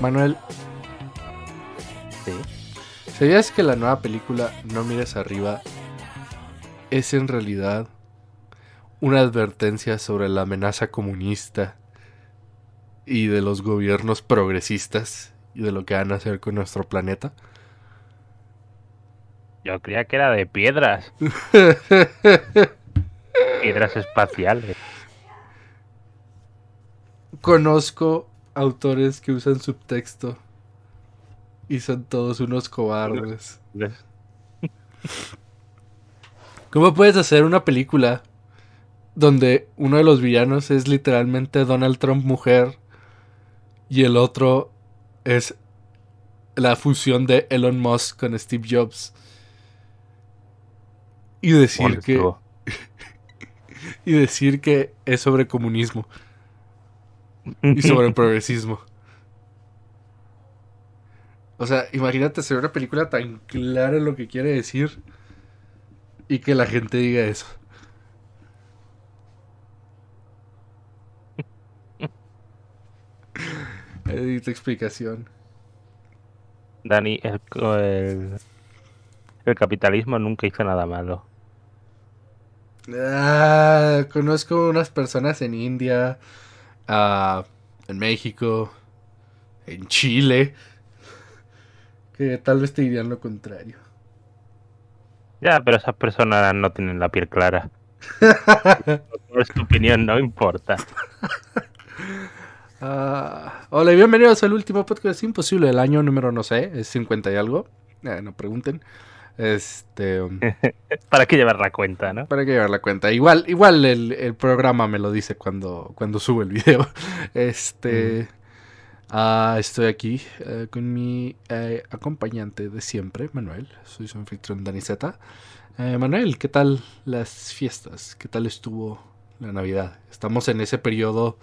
Manuel. ¿Sabías que la nueva película No mires arriba es en realidad una advertencia sobre la amenaza comunista y de los gobiernos progresistas y de lo que van a hacer con nuestro planeta? Yo creía que era de piedras. piedras espaciales. Conozco autores que usan subtexto y son todos unos cobardes. ¿Cómo puedes hacer una película donde uno de los villanos es literalmente Donald Trump mujer y el otro es la fusión de Elon Musk con Steve Jobs? y decir que y decir que es sobre comunismo y sobre el progresismo. O sea, imagínate ser una película tan clara en lo que quiere decir y que la gente diga eso. Edita explicación. Dani, el capitalismo nunca hizo nada malo. Ah, conozco unas personas en India, ah, en México, en Chile, que tal vez te dirían lo contrario. Ya, pero esas personas no tienen la piel clara. es tu opinión, no importa. Ah, hola y bienvenidos al último podcast Imposible del año número, no sé, es 50 y algo. no pregunten. Este. ¿Para qué llevar la cuenta, no? Para qué llevar la cuenta. Igual, igual el, programa me lo dice cuando, cuando el video. Este. Mm. Ah, estoy aquí eh, con mi eh, acompañante de siempre, Manuel. Soy su anfitrión Danizeta. Eh, Manuel, ¿qué tal las fiestas? ¿Qué tal estuvo la Navidad? Estamos en ese periodo.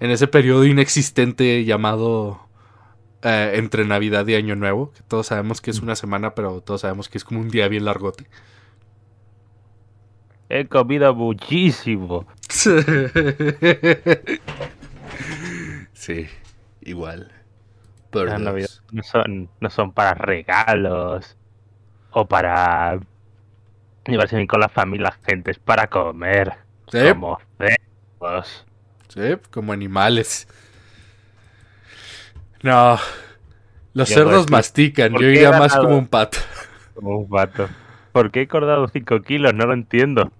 En ese periodo inexistente llamado eh, entre Navidad y Año Nuevo, que todos sabemos que es una semana, pero todos sabemos que es como un día bien largote. He comido muchísimo. sí, igual. no son, no son para regalos o para llevarse con la familia, gente, es para comer. ¿Sí? Como Sí, como animales. No, los cerdos mastican, yo iría más como un pato. Como un pato. ¿Por qué he cordado 5 kilos? No lo entiendo.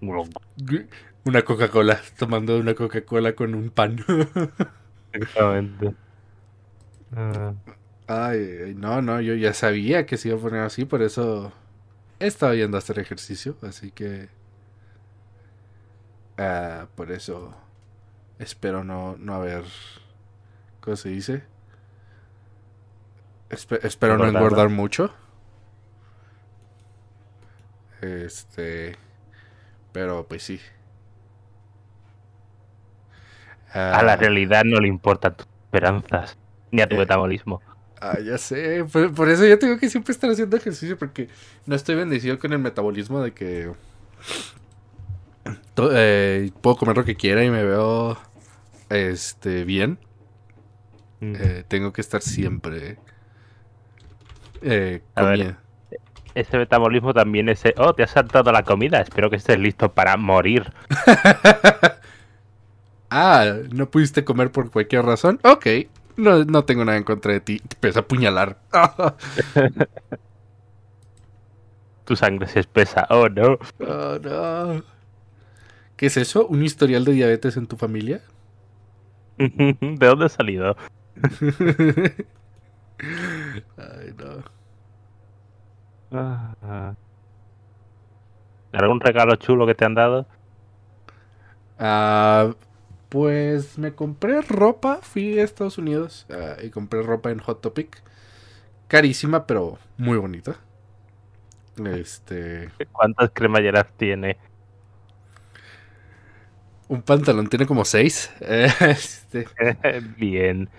Una Coca-Cola, tomando una Coca-Cola con un pan. Exactamente. Ay, no, no, yo ya sabía que se iba a poner así, por eso he estado yendo a hacer ejercicio, así que... Ah, por eso espero no, no haber... ¿Cómo se dice? espero no engordar mucho. Este. Pero pues sí. a la ah. realidad no le importan tus esperanzas ni a tu eh, metabolismo. Ah, ya sé. Por, eso yo tengo que siempre estar haciendo ejercicio porque no estoy bendecido con el metabolismo de que. Eh, puedo comer lo que quiera y me veo este bien. Mm. Eh, tengo que estar siempre eh, ese metabolismo también es. Oh, te has saltado la comida. Espero que estés listo para morir. ah, ¿no pudiste comer por cualquier razón? Ok. No, tengo nada en contra de ti. Te a apuñalar. tu sangre se espesa. Oh, no. Oh, no. ¿Qué es eso? ¿Un historial de diabetes en tu familia? ¿De dónde ha salido? Ay, no. ¿Algún regalo chulo que te han dado? Ah, pues me compré ropa, fui a Estados Unidos ah, y compré ropa en Hot Topic. Carísima, pero muy bonita. Este. ¿Cuántas cremalleras tiene? Un pantalón tiene como seis. Eh, este. Bien.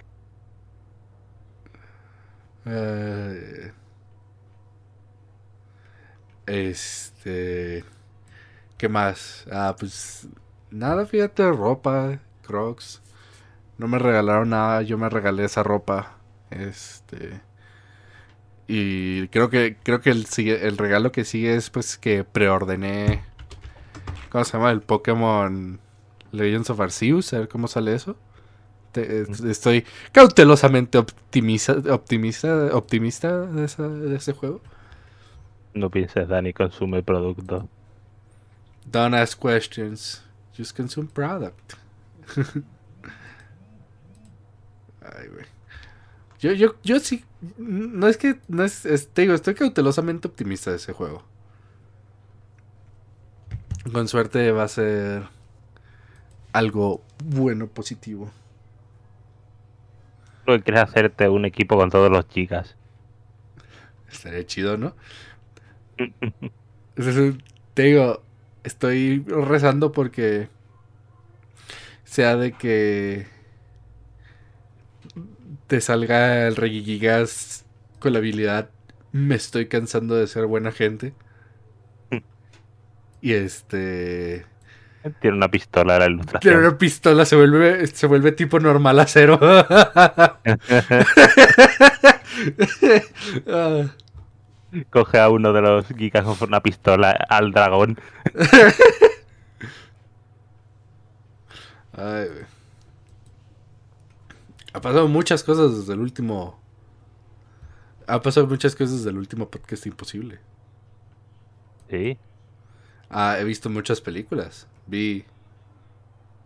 Eh, este. ¿Qué más? Ah, pues. Nada, fíjate, ropa, crocs. No me regalaron nada, yo me regalé esa ropa. Este. Y creo que, creo que el, el regalo que sigue es pues que preordené. ¿Cómo se llama? El Pokémon Legends of Arceus. A ver cómo sale eso. Eh, mm. estoy cautelosamente optimista, optimista de ese juego. No pienses, Dani, consume producto. Don't ask questions. Just consume product. Ay, güey. Yo, yo, yo sí. No es que. No es, te digo, estoy cautelosamente optimista de ese juego. Con suerte va a ser algo bueno, positivo. Creo que quieres hacerte un equipo con todos los chicas. Estaría chido, ¿no? te digo, estoy rezando porque sea de que te salga el Regigigas con la habilidad me estoy cansando de ser buena gente. y este tiene una pistola la ilustración. Tiene una pistola, se vuelve, se vuelve tipo normal a cero. Ah coge a uno de los geekas con una pistola al dragón. Ay, ha pasado muchas cosas desde el último. Ha pasado muchas cosas desde el último podcast imposible. Sí. Ah, he visto muchas películas. Vi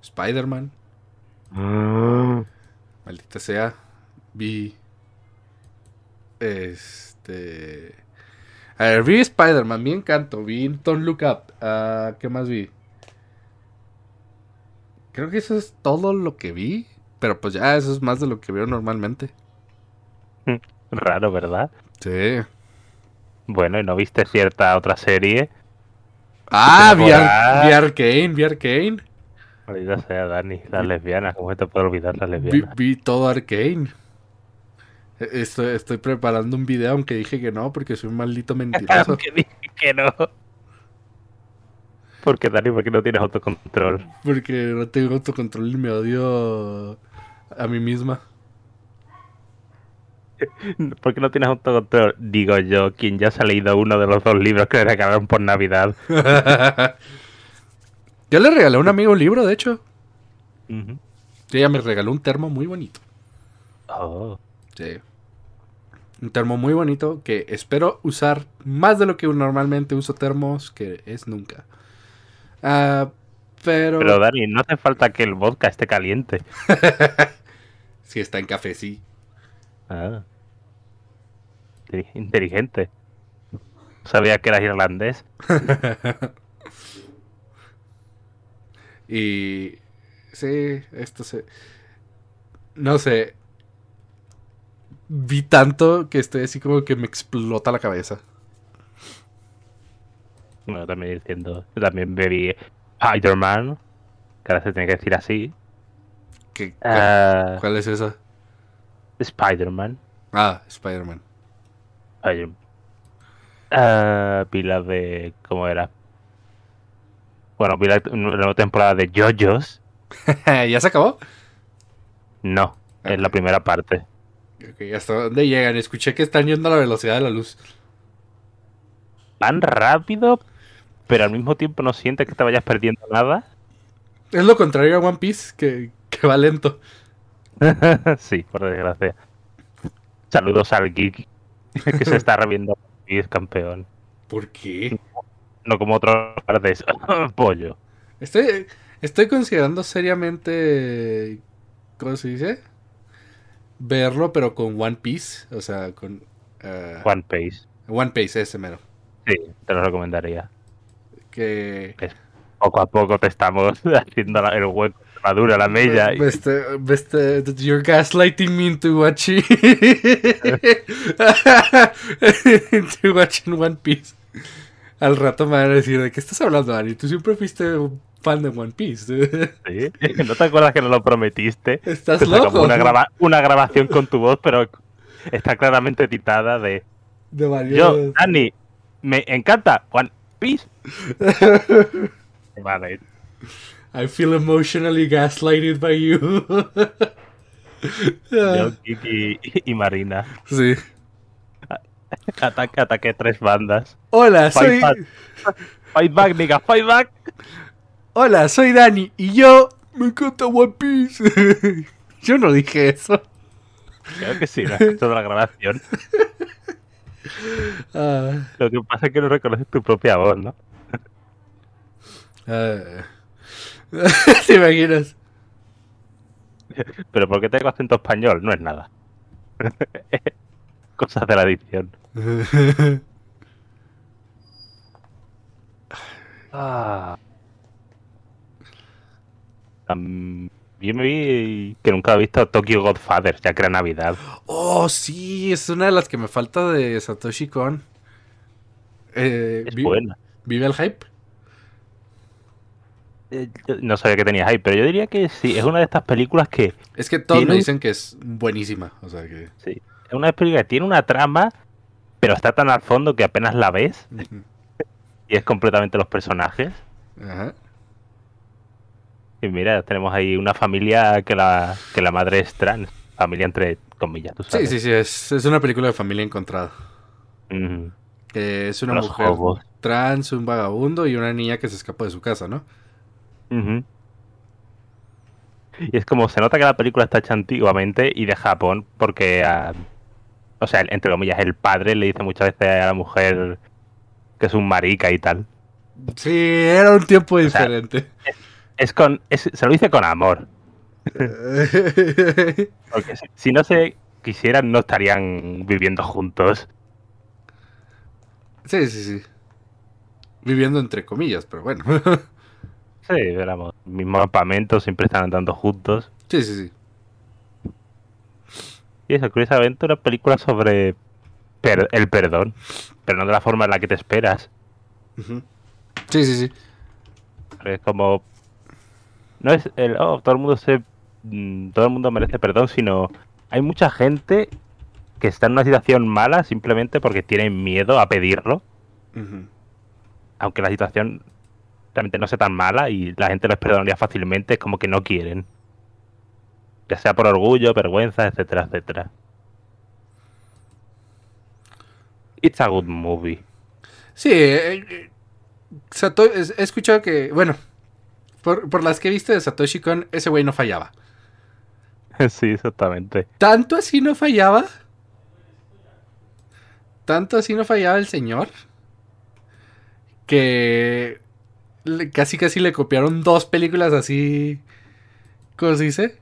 Spider-Man. Maldita sea. Vi. Este. A ver, vi Spider-Man, me Encanto, vi Don't Look Up. Ah, ¿Qué más vi? Creo que eso es todo lo que vi. Pero pues ya, eso es más de lo que veo normalmente. Raro, ¿verdad? Sí. Bueno, ¿y no viste cierta otra serie? Ah, vi, Arkane, vi Arcane, vi sea, Dani, la lesbiana. ¿cómo te puedo olvidar la lesbiana? Vi, vi todo Arkane. Estoy, preparando un video, aunque dije que no, porque soy un maldito mentiroso. aunque dije que no. Porque Dani, porque no tienes autocontrol? Porque no tengo autocontrol y me odio a mí misma. ¿Por qué no tienes autocontrol? Digo yo, quien ya ha leído uno de los dos libros que le regalaron por Navidad. yo le regalé a un amigo un libro, de hecho. Ella me regaló un termo muy bonito. Oh. Sí un termo muy bonito que espero usar más de lo que normalmente uso termos, que es nunca. Ah, pero... Pero Dani, no hace falta que el vodka esté caliente. si está en café, sí. Ah. Inteligente. Sabía que eras irlandés. y... Sí, esto se... No sé, vi tanto que estoy así como que me explota la cabeza. Bueno, también diciendo, también bebí Spider-Man, que ahora se tiene que decir así. Ah, cuál, es esa? Spider-Man. Ah, Spider-Man. spider ah, de. ¿Cómo era? Bueno, vi la nueva temporada de JoJo's. ¿Ya se acabó? No, es la primera parte. ¿hasta dónde llegan? Escuché que están yendo a la velocidad de la luz. Van rápido, pero al mismo tiempo no sientes que te vayas perdiendo nada. Es lo contrario a One Piece, que, que va lento. sí, por desgracia. Saludos al geek que se está reviendo y es campeón. ¿Por qué? No, otro par de eso. Pollo. Estoy, estoy considerando seriamente. ¿Cómo se dice? verlo, pero con One Piece. O sea, con. Ah, One Piece. One Piece, ese mero. Sí, te lo recomendaría. Que. poco a poco te estamos haciendo el hueco. Madura la mella. Beste, beste, you're gaslighting me into watching. into watching One Piece al rato me van a decir, ¿de qué estás hablando, Ari? Tú siempre fuiste un fan de One Piece. Sí, ¿no te acuerdas que nos lo prometiste? Estás loco. una, grabación con tu voz, pero está claramente titada de... De varios... Yo, Dani, me encanta One Piece. vale. I feel emotionally gaslighted by you. Yo, Kiki y Marina. Sí. Ataque, ataque tres bandas. Hola, soy. Fightback, Fight back, nigga, fight back. Hola, soy Dani y yo me encanta One Piece. yo no dije eso. Creo que sí, lo la grabación. Ah. Lo que pasa es que no reconoces tu propia voz, ¿no? Ah. Si ¿Te imaginas? Pero ¿por qué tengo acento español? No es nada. Cosas de la adicción. ah. yo me vi que nunca había visto Tokyo Godfather, ya que era Navidad. Oh, sí, es una de las que me falta de Satoshi Kon. Eh, es buena. ¿Vive el hype? Eh, no sabía que tenía hype, pero yo diría que sí, es una de estas películas que... Es que todos me dicen que es buenísima, o sea que... Sí, una película que tiene una trama, pero está tan al fondo que apenas la ves. y es completamente los personajes. Y mira, tenemos ahí una familia que la, que la madre es trans. Familia entre comillas, tú sabes. Sí, sí, sí. Es, una película de familia encontrada. Que es una mujer trans, un vagabundo y una niña que se escapó de su casa, ¿no? Y es como se nota que la película está hecha antiguamente y de Japón, porque ah, o sea, entre comillas, el padre le dice muchas veces a la mujer que es un marica y tal. Sí, era un tiempo diferente. es, con, se lo dice con amor. Porque si, no se quisieran, no estarían viviendo juntos. Sí, sí, sí. Viviendo entre comillas, pero bueno. sí, éramos mismo campamento, siempre están andando juntos. Sí, sí, sí. Y curiosamente, una película sobre el perdón, pero no de la forma en la que te esperas. Sí, sí, sí. Es como. No es el. Oh, todo el mundo se. Mm, todo el mundo merece perdón, sino. Hay mucha gente que está en una situación mala simplemente porque tienen miedo a pedirlo. Aunque la situación realmente no sea tan mala y la gente les perdonaría fácilmente, es como que no quieren ya sea por orgullo, vergüenza, etcétera, etcétera. It's a good movie. Sí, eh, eh, he escuchado que, bueno, por, las que he visto de Satoshi Kon, ese güey no fallaba. Sí, exactamente. ¿Tanto así no fallaba? ¿Tanto así no fallaba el señor? Que casi casi le copiaron dos películas así, ¿cómo se dice?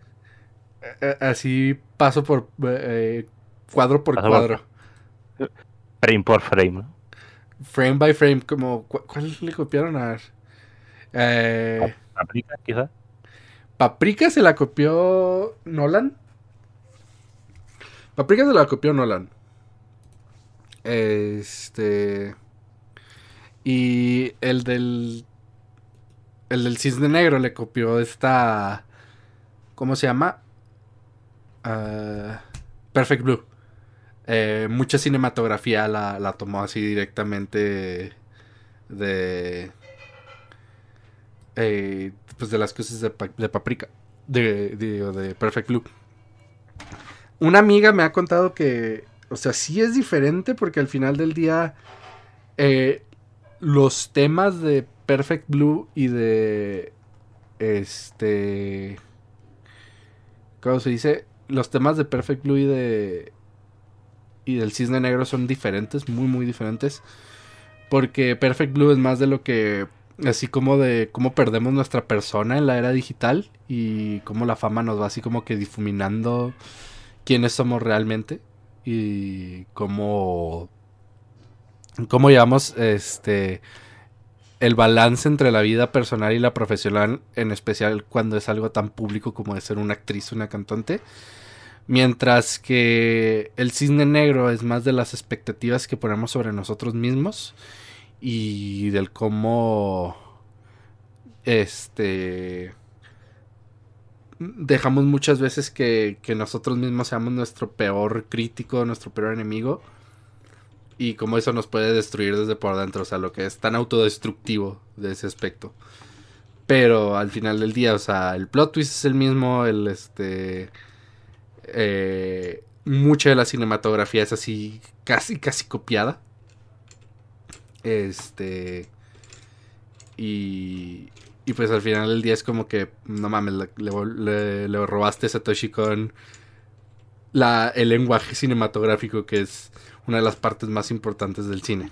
Eh, eh, así paso por eh, cuadro por cuadro. frame por frame. Frame by frame, como ¿cuál, le copiaron a eh, Paprika quizá. Paprika se la copió Nolan. Paprika se la copió Nolan. Este y el del el del cisne negro le copió esta ¿cómo se llama? Ah, Perfect Blue. Eh, mucha cinematografía la, tomó así directamente de. Eh, pues de las cosas de, Paprika. De, Perfect Blue. Una amiga me ha contado que. O sea, sí es diferente porque al final del día. Eh, los temas de Perfect Blue y de. Este. ¿Cómo se dice? los temas de Perfect Blue y de y del Cisne Negro son diferentes, muy muy diferentes, porque Perfect Blue es más de lo que así como de cómo perdemos nuestra persona en la era digital y cómo la fama nos va así como que difuminando quiénes somos realmente y cómo cómo llevamos este el balance entre la vida personal y la profesional, en especial cuando es algo tan público como de ser una actriz, una cantante. Mientras que el cisne negro es más de las expectativas que ponemos sobre nosotros mismos y del cómo este dejamos muchas veces que, que nosotros mismos seamos nuestro peor crítico, nuestro peor enemigo y como eso nos puede destruir desde por dentro, o sea, lo que es tan autodestructivo de ese aspecto. Pero al final del día, o sea, el plot twist es el mismo, el este... Eh, mucha de la cinematografía es así, casi, casi copiada. Este... Y, y pues al final del día es como que, no mames, le, robaste a Satoshi con la, el lenguaje cinematográfico que es una de las partes más importantes del cine.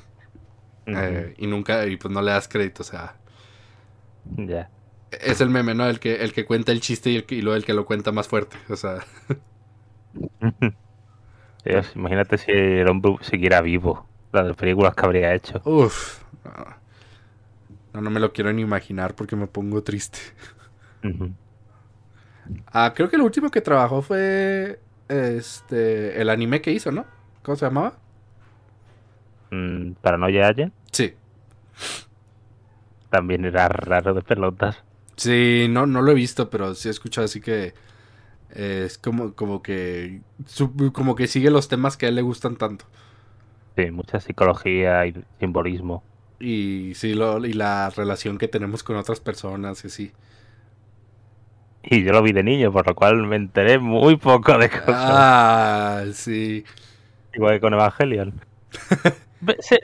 Eh, y nunca, y pues no le das crédito, o sea. Ya. Es el meme, ¿no? El que, el que cuenta el chiste y, luego el que lo cuenta más fuerte, o sea. imagínate si el hombre siguiera vivo, las películas que habría hecho. Uf. No, no me lo quiero ni imaginar porque me pongo triste. ah, creo que lo último que trabajó fue este el anime que hizo, ¿no? ¿Cómo se llamaba? Mm, para Paranoia Allen. Sí. También era raro de pelotas. Sí, no, no lo he visto, pero sí he escuchado así que eh, es como, como que como que sigue los temas que a él le gustan tanto. Sí, mucha psicología y simbolismo. Y sí, y la relación que tenemos con otras personas y sí. Y yo lo vi de niño, por lo cual me enteré muy poco de cosas. Ah, sí. Igual que con Evangelion.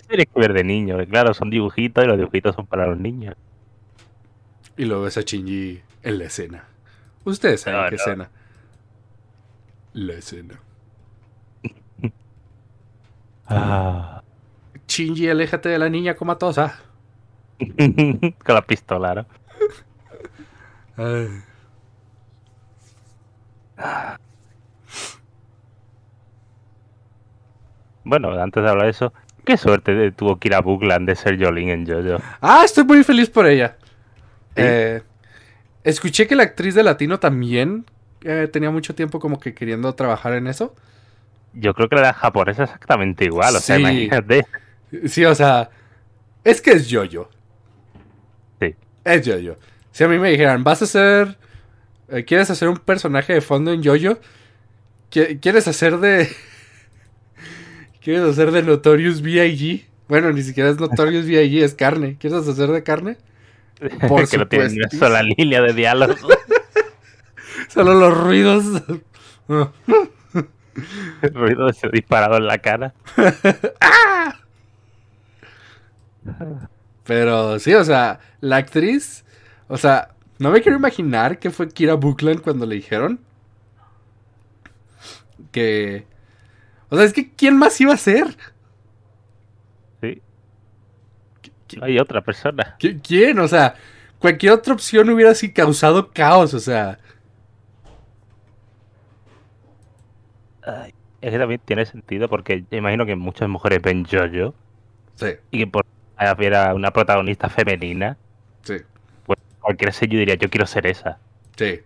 tiene que ver de niño, eh, claro, son dibujitos y los dibujitos son para los niños. Y lo ves a Shinji en la escena. Ustedes saben qué escena. La escena. ah. Shinji, aléjate de la niña comatosa. Con la pistola, ¿no? Bueno, antes de hablar de eso, Qué suerte tuvo Kira bookland de ser Jolín en JoJo. Ah, estoy muy feliz por ella. Eh, escuché que la actriz de latino también eh, tenía mucho tiempo como que queriendo trabajar en eso. Yo creo que la japonesa es exactamente igual, o sí. sea, imagínate. Sí, o sea, es que es JoJo. Sí. Es JoJo. Si a mí me dijeran, vas a ser, eh, quieres hacer un personaje de fondo en JoJo, ¿quieres hacer de ¿Quieres hacer de Notorious B.I.G.? Bueno, ni siquiera es Notorious B.I.G., es carne. ¿Quieres hacer de carne? Porque lo no tiene una línea de diálogo. Solo los ruidos. El ruido de ese disparado en la cara. ¡Ah! Pero sí, o sea, la actriz, o sea, no me quiero imaginar qué fue Kira Buckland cuando le dijeron que o sea, es que ¿quién más iba a ser? Sí. Hay otra persona. ¿Quién? O sea, cualquier otra opción hubiera así causado caos, o sea. es que también tiene sentido porque imagino que muchas mujeres ven yo-yo. Sí. Y que por hubiera una protagonista femenina. Sí. Pues cualquier sello diría, yo quiero ser esa. Sí.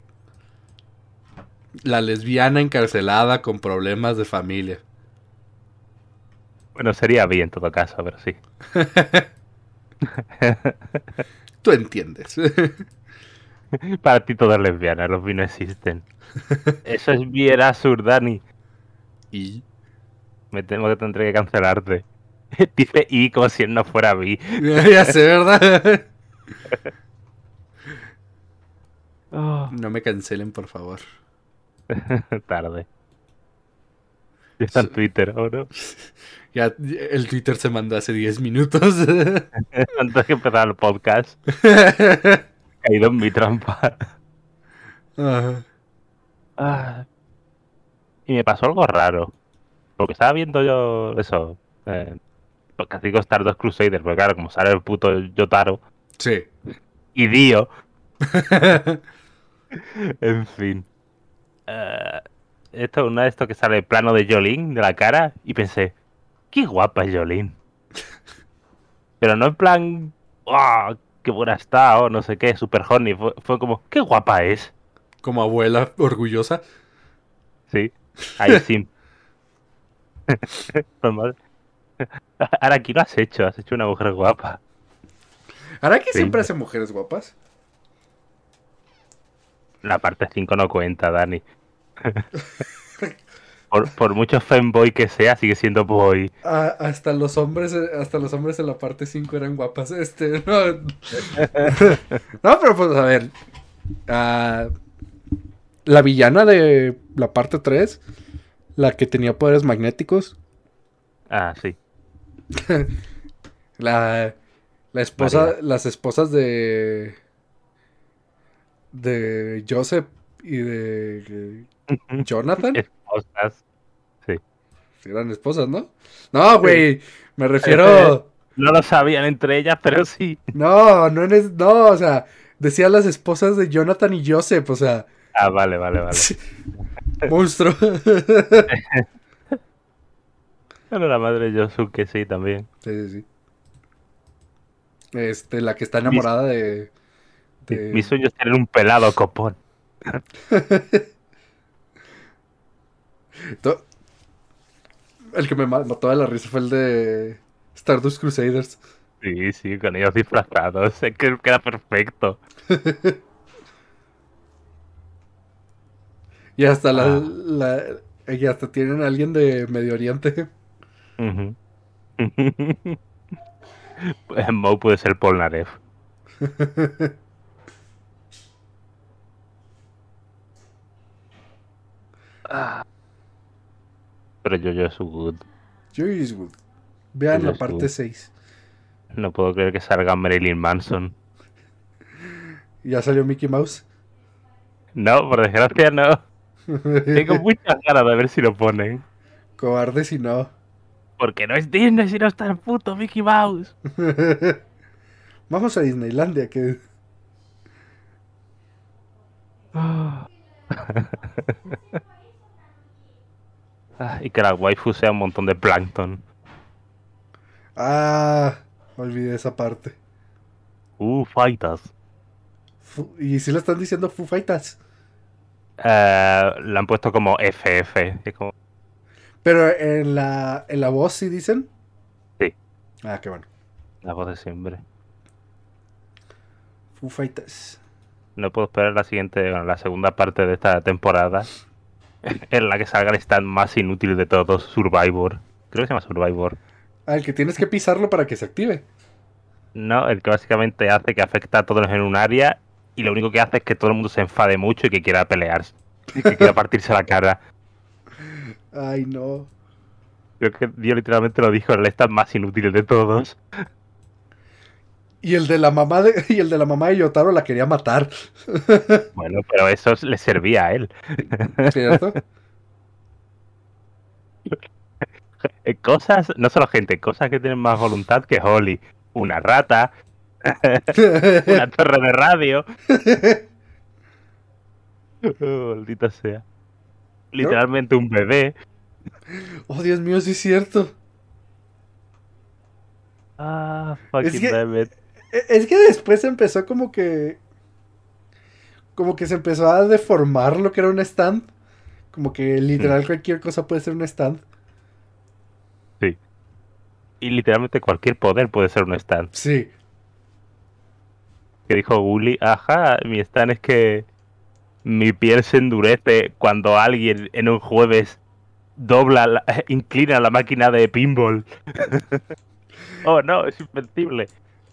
La lesbiana encarcelada con problemas de familia. Bueno, sería bien en todo caso, pero sí. Tú entiendes. Para ti todo lesbianas, los los no existen. Eso es bien surdani Dani. ¿Y? Me temo que tendré que cancelarte. Dice y como si él no fuera vi. ya ¿verdad? Oh. no me cancelen, por favor. Tarde está en Twitter ahora. Ya el Twitter se mandó hace 10 minutos. Antes que empezar el podcast. Caído en mi trampa. Ah. Y me pasó algo raro. Porque estaba viendo yo eso. Eh, porque digo Star Crusaders, porque claro, como sale el puto Yotaro. Sí. Y Dio. en fin. Eh esto, una de estos que sale el plano de Jolín de la cara y pensé, qué guapa es Jolín. Pero no en plan, ah, ¡Qué buena está! O no sé qué, super horny. Fue, como, ¡qué guapa es! Como abuela orgullosa. Sí, ahí sí. Ahora aquí lo has hecho, has hecho una mujer guapa. ¿Ahora que siempre hacen mujeres guapas? La parte 5 no cuenta, Dani. por, mucho fanboy que sea, sigue siendo boy. hasta los hombres, hasta los hombres en la parte 5 eran guapas. Este, no. pero pues a ver. la villana de la parte 3, la que tenía poderes magnéticos. Ah, sí. la, esposa, las esposas de de Joseph y de ¿Jonathan? Esposas. Sí. Eran esposas, ¿no? No, güey. Me refiero. No lo sabían entre ellas, pero sí. No, no es. No, o sea, decía las esposas de Jonathan y Joseph, o sea. Ah, vale, vale, vale. Monstruo. Bueno, la madre de que sí también. Sí, sí, sí. Este, la que está enamorada de, de... Mis sueños tener un pelado copón. El que me mató de la risa fue el de Stardust Crusaders. Sí, sí, con ellos disfrazados. que queda perfecto. y hasta la, ah. hasta tienen a alguien de Medio Oriente. Uh puede ser Polnareff. ah. Pero yo es good. Yo good. Vean la parte 6. No puedo creer que salga Marilyn Manson. ¿Ya salió Mickey Mouse? No, por desgracia no. Tengo muchas ganas de ver si lo ponen. Cobarde si no. Porque no es Disney si no está el puto Mickey Mouse. Vamos a Disneylandia que. Ah, y que la waifu sea un montón de plankton. Ah, olvidé esa parte. Uh, Fighters. ¿Y si le están diciendo Foo Fighters? Eh, la han puesto como FF. Pero en la, en la voz sí dicen. Sí. Ah, qué bueno. La voz de siempre. Foo Fighters. No puedo esperar la siguiente, bueno, la segunda parte de esta temporada. en la que salga el stand más inútil de todos, Survivor. Creo que se llama Survivor. Ah, el que tienes que pisarlo para que se active. No, el que básicamente hace que afecta a todos en un área y lo único que hace es que todo el mundo se enfade mucho y que quiera pelearse. Y que quiera partirse la cara. Ay, no. Creo que yo literalmente lo dijo, el stand más inútil de todos. Y el de la mamá de, y el de la mamá Yotaro la quería matar. Bueno, pero eso le servía a él. ¿Cierto? Cosas, no solo gente, cosas que tienen más voluntad que Holly. Una rata, una torre de radio. Oh, maldita sea. Literalmente un bebé. Oh, Dios mío, sí es cierto. Ah, fucking es eh, es que después empezó como que. Como que se empezó a deformar lo que era un stand. Como que literal mm. cualquier cosa puede ser un stand. Sí. Y literalmente cualquier poder puede ser un stand. Sí. Que dijo Gully, ajá, mi stand es que mi piel se endurece cuando alguien en un jueves dobla, la, inclina la máquina de pinball. oh no, es invencible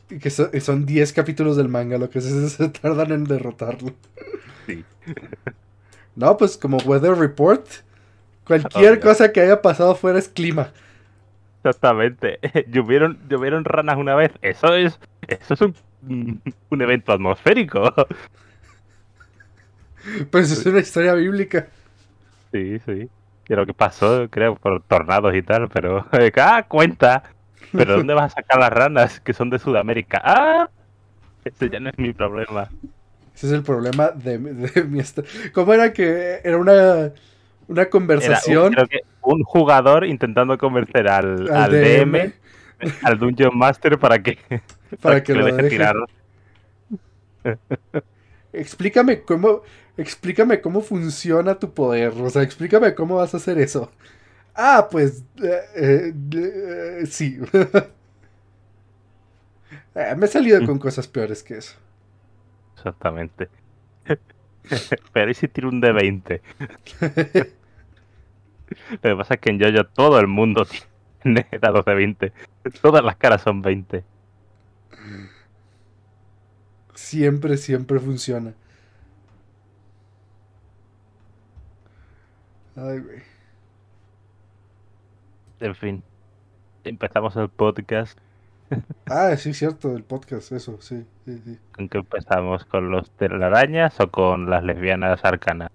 que son 10 capítulos del manga, lo que se, tardan en derrotarlo. No, pues como Weather Report, cualquier cosa que haya pasado fuera es clima. Exactamente. Llovieron, llovieron ranas una vez. Eso es, eso es un, evento atmosférico. Pues es una historia bíblica. Sí, sí. Y lo que pasó, creo, por tornados y tal, pero cada ah, cuenta. ¿Pero dónde vas a sacar las ranas que son de Sudamérica? ¡Ah! Ese ya no es mi problema. Ese es el problema de, mi... ¿Cómo era que era una, una conversación? un, jugador intentando convencer al, DM, al Dungeon Master para que, para, que, lo deje. tirar. Explícame cómo, explícame cómo funciona tu poder. O sea, explícame cómo vas a hacer eso. Ah, pues eh, eh, eh, sí. Ah, me he salido con cosas peores que eso. Exactamente. Pero y si tiro un d 20. Lo que pasa es que en Yoyo todo el mundo tiene dados de 20. Todas las caras son 20. Siempre, siempre funciona. Ay, güey. En fin, empezamos el podcast. Ah, sí, cierto, el podcast, eso, sí, sí, ¿Con qué empezamos? ¿Con los telarañas o con las lesbianas arcanas?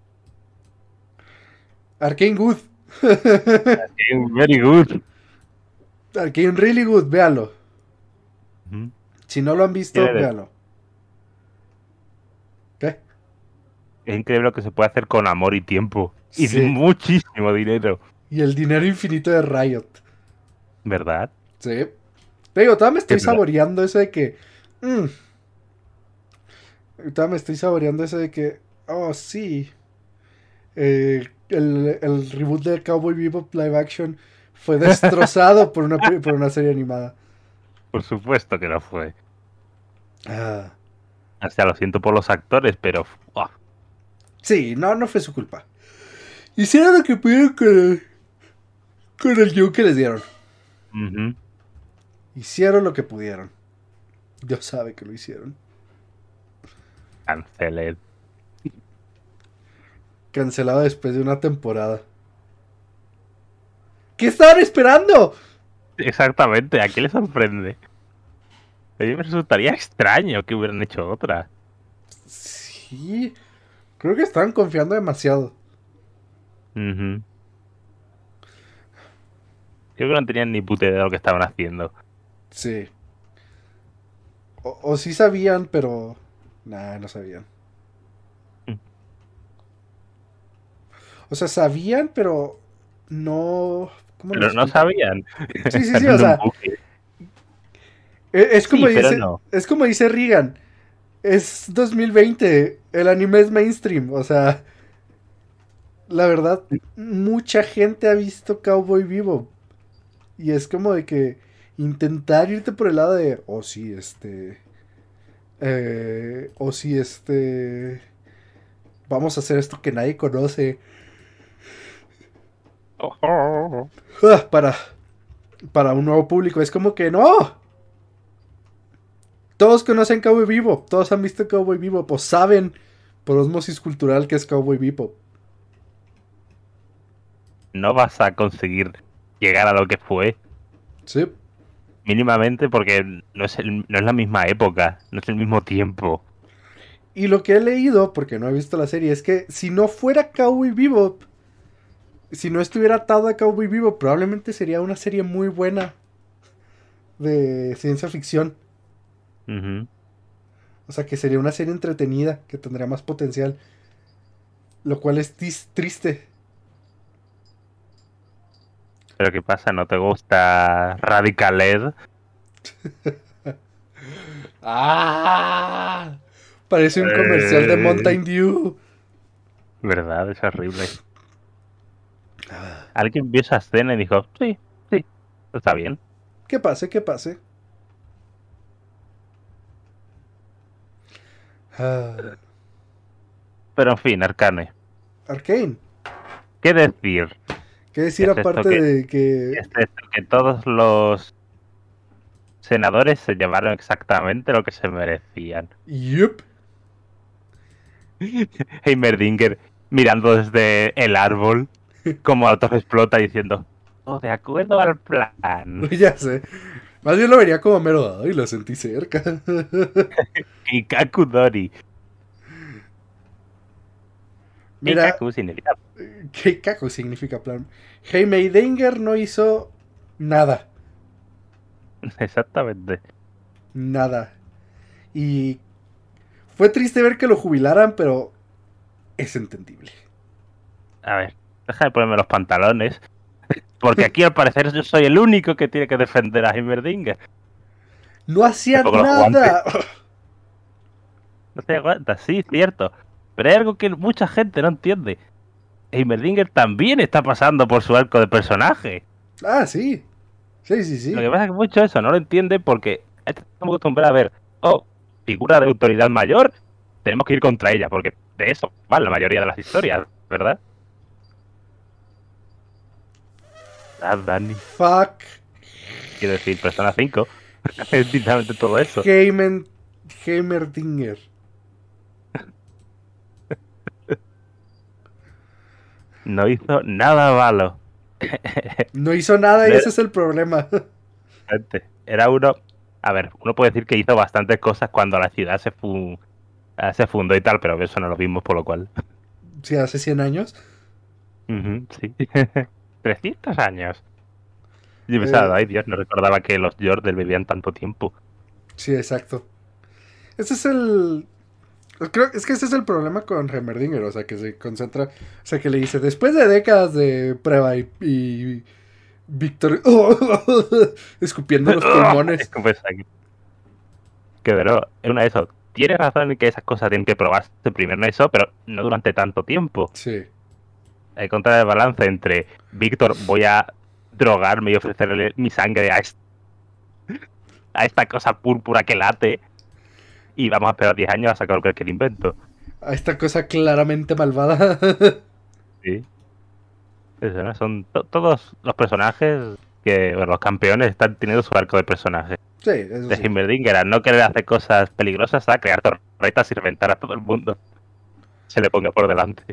Arcane Good. Arcane Very Good. Arcane Really Good, véalo. Si no lo han visto, véalo. ¿Qué? Es increíble lo que se puede hacer con amor y tiempo. Y muchísimo dinero y el dinero infinito de Riot. ¿Verdad? Sí. Pero mm. todavía me estoy saboreando eso de que. todavía me estoy saboreando eso de que. Oh, sí. Eh, el, reboot de Cowboy Bebop live action fue destrozado por, una, por una serie animada. Por supuesto que no fue. Ah. O sea, lo siento por los actores, pero. Oh. Sí, no, no fue su culpa. Hicieron lo que pudieron que... Con el show que les dieron. Hicieron lo que pudieron. Dios sabe que lo hicieron. Cancelé. Cancelado después de una temporada. ¿Qué estaban esperando? Exactamente, ¿a qué les sorprende? A mí me resultaría extraño que hubieran hecho otra. Sí. Creo que estaban confiando demasiado. Uh yo creo que no tenían ni puta idea de lo que estaban haciendo. Sí. O, sí sabían, pero. Nah, no sabían. Mm. O sea, sabían, pero no. ¿cómo pero no sabían. Sí, sí, sí, o sea. E, es como, dice, es como dice Regan. Es 2020. El anime es mainstream. O sea. La verdad, mucha gente ha visto Cowboy Vivo. Y es como de que intentar irte por el lado de, oh sí, este, eh, o oh, si sí, este vamos a hacer esto que nadie conoce ah, para para un nuevo público es como que no todos conocen Cowboy Vivo todos han visto Cowboy Vivo pues saben por osmosis cultural que es Cowboy Vivo no vas a conseguir llegar a lo que fue. Sí. Mínimamente porque no es, la misma época, no es el mismo tiempo. Y lo que he leído, porque no he visto la serie, es que si no fuera Cowboy Bebop, si no estuviera atado a Cowboy Bebop, probablemente sería una serie muy buena de ciencia ficción. O sea, que sería una serie entretenida, que tendría más potencial. Lo cual es triste, ¿Pero qué pasa? ¿No te gusta Radical Ed? ¡Ah! Parece un comercial de eh. Mountain Dew. ¿Verdad? Es horrible. Ah. Alguien vio esa escena y dijo, sí, sí, está bien. Que pase, que pase. Ah. Pero en fin, Arcane. Arcane. ¿Qué decir? ¿Qué decir aparte de que... que todos los senadores se llevaron exactamente lo que se merecían. Yup. Heimerdinger mirando desde el árbol como autos explota diciendo, oh, de acuerdo al plan. ya sé. Más bien lo vería como mero y lo sentí cerca. Y Kakudori... ¿Qué caco significa? ¿Qué caco significa plan? Jaime Dinger no hizo nada. Exactamente. Nada. Y fue triste ver que lo jubilaran, pero es entendible. A ver, deja de ponerme los pantalones. Porque aquí al parecer yo soy el único que tiene que defender a Heimerdinger. No hacía nada. No se aguanta, sí, cierto. Pero hay algo que mucha gente no entiende. Heimerdinger también está pasando por su arco de personaje. Ah, sí. Sí, sí, sí. Lo que pasa es que mucho eso no lo entiende porque este estamos acostumbrados a ver, oh, figura de autoridad mayor, tenemos que ir contra ella, porque de eso va la mayoría de las historias, ¿verdad? Ah, Dani. Fuck. Quiero decir, Persona 5. es todo eso. Heimerdinger. no hizo nada malo. No hizo nada y ese es el problema. Era uno. A ver, uno puede decir que hizo bastantes cosas cuando la ciudad se, ah, fundó y tal, pero eso no lo vimos, por lo cual. Sí, hace 100 años. sí. 300 años. Yo eh. ay Dios, no recordaba que los Jordel vivían tanto tiempo. Sí, exacto. Ese es el pues creo, es que ese es el problema con Remerdinger, o sea, que se concentra, o sea, que le dice, después de décadas de prueba y, y Víctor escupiendo los pulmones. que pero es una de esas. Tienes razón en que esas cosas tienen que probarse primero eso, pero no durante tanto tiempo. Sí. Hay contra el balance entre Víctor, voy a drogarme y ofrecerle mi sangre a, a esta cosa púrpura que late y vamos a esperar 10 años a sacar cualquier invento. A esta cosa claramente malvada. sí. Pues son todos los personajes que, los campeones están teniendo su arco de personaje. Sí, De sí. no querer hacer cosas peligrosas, a crear torretas y reventar a todo el mundo. Se le ponga por delante.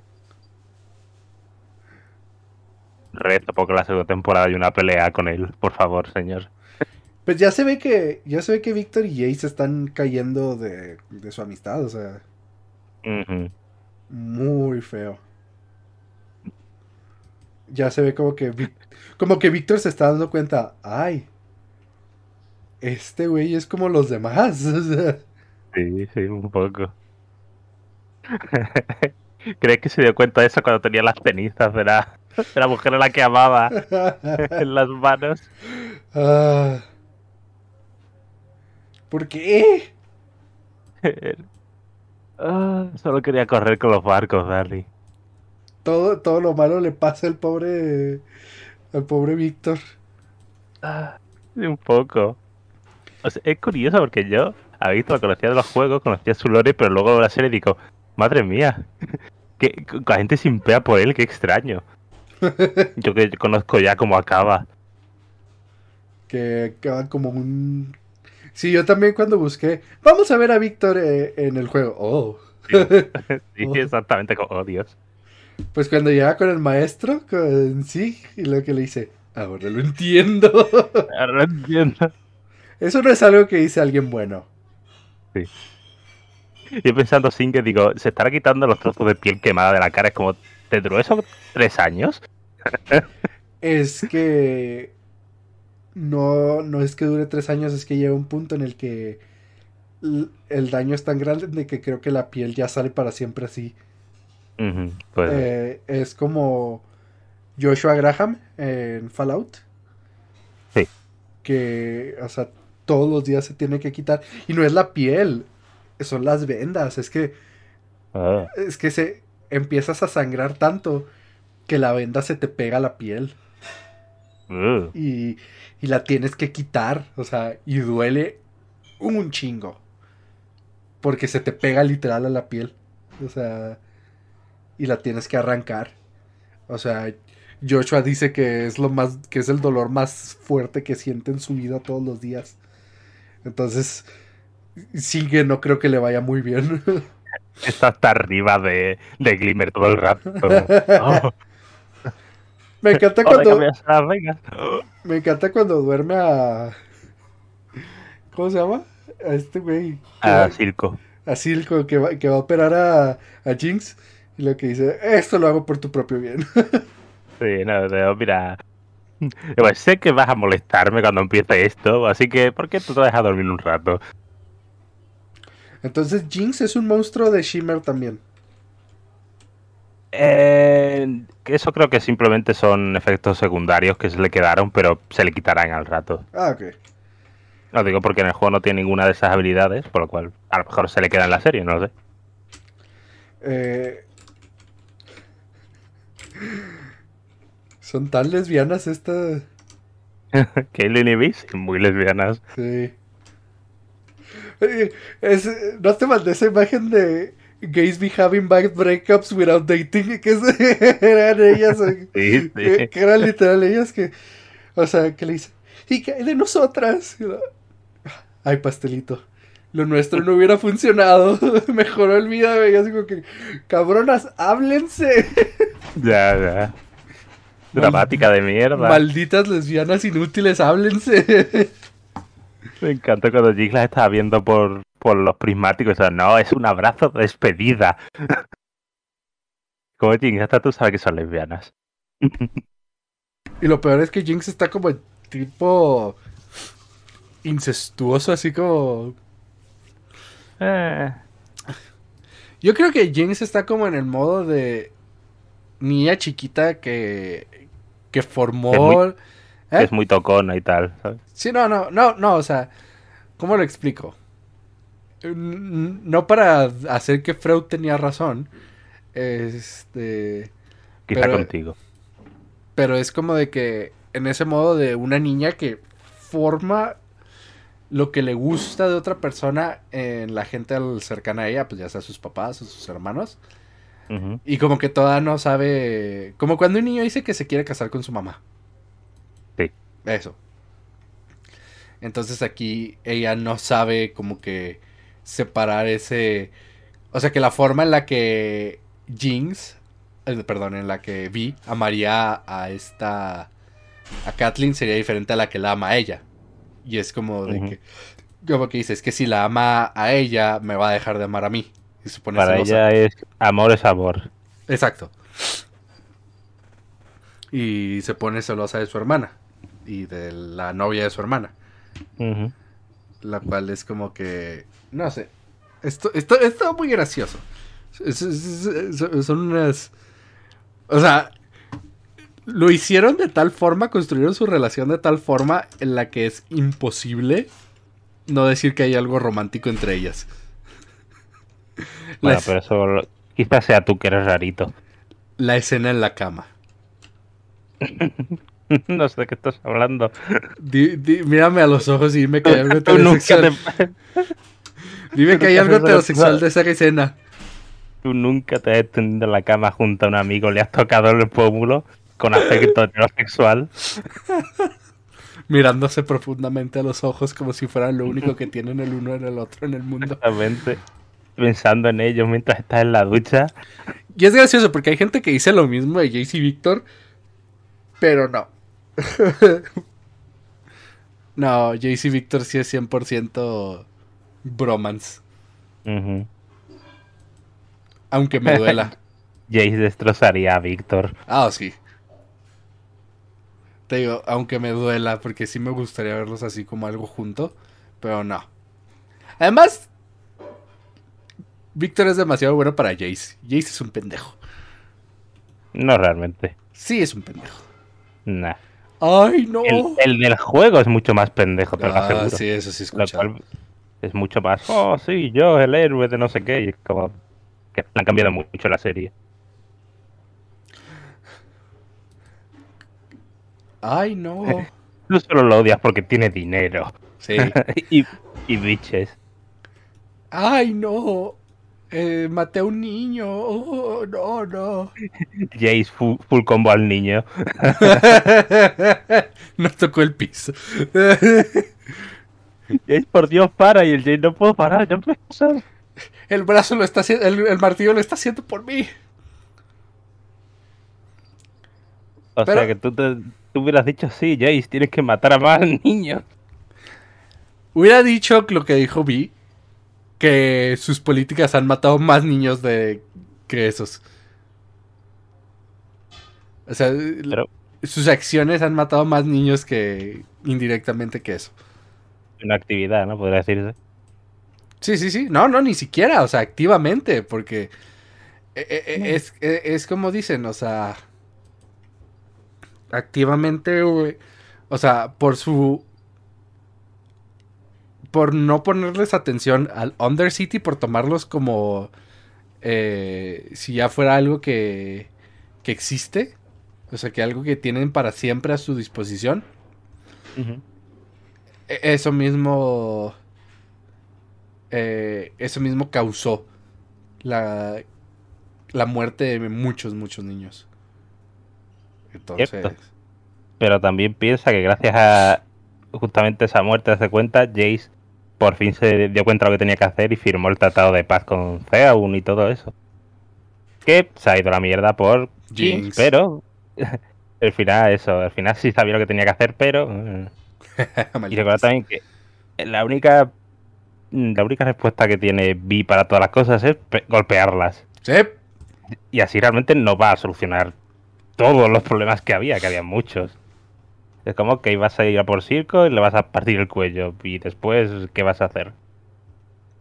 Reto, poco la segunda temporada hay una pelea con él, por favor, señor. Pues ya se ve que. Ya se ve que Víctor y Jay se están cayendo de, de su amistad, o sea. Muy feo. Ya se ve como que. Como que Víctor se está dando cuenta. Ay. Este güey es como los demás. Sí, sí, un poco. ¿Crees que se dio cuenta de eso cuando tenía las penizas de la, de la mujer a la que amaba en las manos? Ah. ¿Por qué? Ah, solo quería correr con los barcos, Darly. Todo, todo lo malo le pasa al pobre. al pobre Víctor. Ah, un poco. es curioso porque yo visto visto, conocía de los juegos, conocía su lore, pero luego la serie digo, madre mía, que la gente se impea por él, qué extraño. yo que conozco ya cómo acaba. Que acaba como un Sí, yo también cuando busqué, vamos a ver a Víctor eh, en el juego. Oh. Sí, oh. exactamente, como, oh Dios. Pues cuando llega con el maestro, en sí, y lo que le dice, ahora lo entiendo. Ahora lo entiendo. Eso no es algo que dice alguien bueno. Sí. Yo pensando sin que digo, se estará quitando los trozos de piel quemada de la cara. Es como, ¿te duró eso tres años? es que no, no es que dure tres años, es que llega un punto en el que el daño es tan grande de que creo que la piel ya sale para siempre así. Pues. Eh, es como Joshua Graham en Fallout. Sí. Que, o sea, todos los días se tiene que quitar. Y no es la piel, son las vendas. Es que. Ah. Es que se empiezas a sangrar tanto que la venda se te pega a la piel. Y, la tienes que quitar, o sea, y duele un chingo. Porque se te pega literal a la piel. O sea, y la tienes que arrancar. O sea, Joshua dice que es lo más, que es el dolor más fuerte que siente en su vida todos los días. Entonces, sigue, no creo que le vaya muy bien. Está hasta arriba de, Glimmer todo el rato. Me encanta cuando. Me encanta cuando duerme a. ¿Cómo se llama? A este güey. A Circo. A Circo, que va, a operar a, a Jinx. Y lo que dice, esto lo hago por tu propio bien. sí, no, mira. sé que vas a molestarme cuando empiece esto, así que ¿por qué tú te dejas dormir un rato? Entonces Jinx es un monstruo de Shimmer también. Eh, eso creo que simplemente son efectos secundarios que se le quedaron, pero se le quitarán al rato. Ah, ok. Lo digo porque en el juego no tiene ninguna de esas habilidades, por lo cual a lo mejor se le queda en la serie, no lo sé. Eh, son tan lesbianas estas. Kaylin y Beast, muy lesbianas. Sí. Es, ¿No te mandé esa imagen de Gays be having bad breakups without dating, que eran ellas, eh, sí, Que, eran literal ellas que, o sea, que le dicen, ¿y qué hay de nosotras? Ay, pastelito, lo nuestro no hubiera funcionado, mejor olvídame, de así como que, cabronas, háblense. Ya, ya. Dramática de mierda. Malditas lesbianas inútiles, háblense. Me encanta cuando Jigla estaba viendo por por los prismáticos. No, es un abrazo despedida. Como Jinx, hasta tú sabes que son lesbianas. y lo peor es que Jinx está como el tipo incestuoso, así como... Eh. Yo creo que Jinx está como en el modo de niña chiquita que, formó... ¿Eh? Es muy, tocona y tal. ¿sabes? Sí, no, no, no, no, o sea, ¿cómo lo explico? Mm, no para hacer que Freud tenía razón. Este. contigo. Pero es como de que. En ese modo de una niña que forma lo que le gusta de otra persona en la gente cercana a ella, pues ya sea sus papás o sus hermanos. Y como que toda no sabe. Como cuando un niño dice que se quiere casar con su mamá. Sí. Eso. Entonces aquí ella no sabe como que separar ese... O sea, que la forma en la que Jinx, eh, perdón, en la que Vi amaría a esta... A Kathleen sería diferente a la que la ama a ella. Y es como de que... que... Como que dice, es que si la ama a ella, me va a dejar de amar a mí. Y Para ella es amor es amor. Exacto. Y se pone celosa de su hermana y de la novia de su hermana. La cual es como que no sé. Esto, esto, es muy gracioso. son unas. O sea, lo hicieron de tal forma, construyeron su relación de tal forma en la que es imposible no decir que hay algo romántico entre ellas. Bueno, pero eso quizás sea tú que eres rarito. La escena en la cama. no sé de qué estás hablando. mírame a los ojos y dime que hay Dime que hay algo heterosexual de esa escena. Tú nunca te has tendido en la cama junto a un amigo, le has tocado el pómulo con aspecto heterosexual. Mirándose profundamente a los ojos como si fueran lo único que tienen el uno en el otro en el mundo. Exactamente. Pensando en ellos mientras estás en la ducha. Y es gracioso porque hay gente que dice lo mismo de Jace y Víctor, pero no. no, Jayce y Víctor sí es 100% bromance. Aunque me duela. Jace destrozaría a Víctor. Ah, sí. Te digo, aunque me duela, porque sí me gustaría verlos así como algo junto, pero no. Además, Víctor es demasiado bueno para Jace. Jace es un pendejo. No realmente. Sí es un pendejo. Nah. Ay, no. El, del juego es mucho más pendejo, pero ah, Sí, eso sí escucha mucho más, oh, sí, yo, el héroe de no sé qué, y es como que han cambiado mucho la serie. Ay, no. Tú solo lo odias porque tiene dinero. Sí. y, biches. Ay, no. Eh, maté a un niño. Oh, no, no. Jace, full, full combo al niño. Nos tocó el piso. Jace, por Dios, para. Y el Jace, no puedo parar, me El brazo lo está haciendo, el, martillo lo está haciendo por mí. O sea que tú, hubieras dicho, sí, Jace, tienes que matar a más niños. Hubiera dicho lo que dijo Vi, que sus políticas han matado más niños de que esos. O sea, sus acciones han matado más niños que indirectamente que eso una actividad, ¿no? Podría decirse. Sí, sí, sí. No, no, ni siquiera, o sea, activamente, porque eh, eh, eh, es, como dicen, o sea, activamente, güey. O sea, por su por no ponerles atención al Undercity, por tomarlos como si ya fuera algo que, que existe, o sea, que algo que tienen para siempre a su disposición. E-, eso mismo. Eh, eso mismo causó la, muerte de muchos, muchos niños. Entonces. Pero también piensa que gracias a justamente esa muerte, hace cuenta, Jace por fin se dio cuenta de lo que tenía que hacer y firmó el tratado de paz con Zeaun y todo eso. Que se ha ido la mierda por Jinx, pero al final eso, al final sí sabía lo que tenía que hacer, pero mm, y recuerda también que la única, la única respuesta que tiene Vi para todas las cosas es golpearlas. Y así realmente no va a solucionar todos los problemas que había, que había muchos. Es como que ibas a ir a por circo y le vas a partir el cuello. Y después, ¿qué vas a hacer?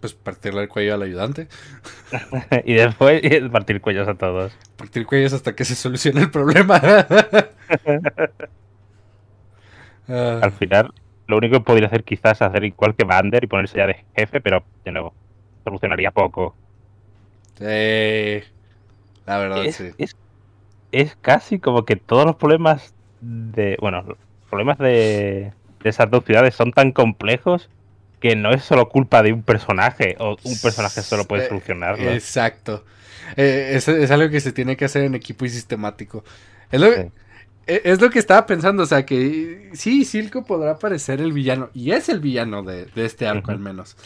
Pues partirle el cuello al ayudante. y después partir cuellos a todos. Partir cuellos hasta que se solucione el problema. Ah. Al final, lo único que podría hacer quizás es hacer igual que Bander y ponerse ya de jefe, pero de nuevo, solucionaría poco. Sí, la verdad, es, sí. Es, casi como que todos los problemas de. Bueno, los problemas de, de esas dos ciudades son tan complejos que no es solo culpa de un personaje o un personaje solo puede solucionarlo. Exacto. Eh, es, algo que se tiene que hacer en equipo y sistemático. Es lo, e, es lo que estaba pensando, o sea, que sí, Silco podrá parecer el villano, y es el villano de, este arco al menos.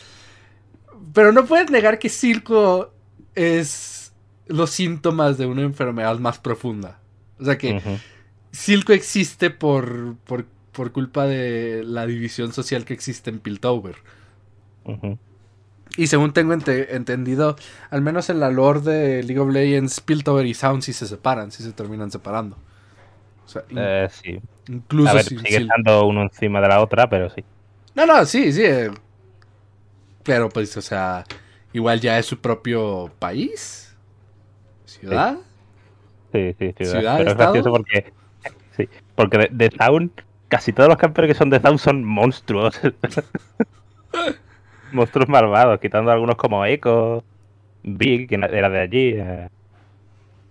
Pero no puedes negar que Silco es los síntomas de una enfermedad más profunda. O sea que Silco existe por, por, culpa de la división social que existe en Piltover. Y según tengo entendido, al menos en la lore de League of Legends, Piltover y Sound sí se separan, sí se terminan separando. Eh, sí. Incluso a ver, sigue estando uno encima de la otra, pero sí. No, no, sí, sí. Eh. Pero pues, o sea, igual ya es su propio país, ciudad. Sí, sí, ciudad. pero es gracioso porque, sí, porque de, Town, casi todos los campeones que son de Town son monstruos. monstruos malvados, quitando algunos como Echo, Big, que era de allí, eh,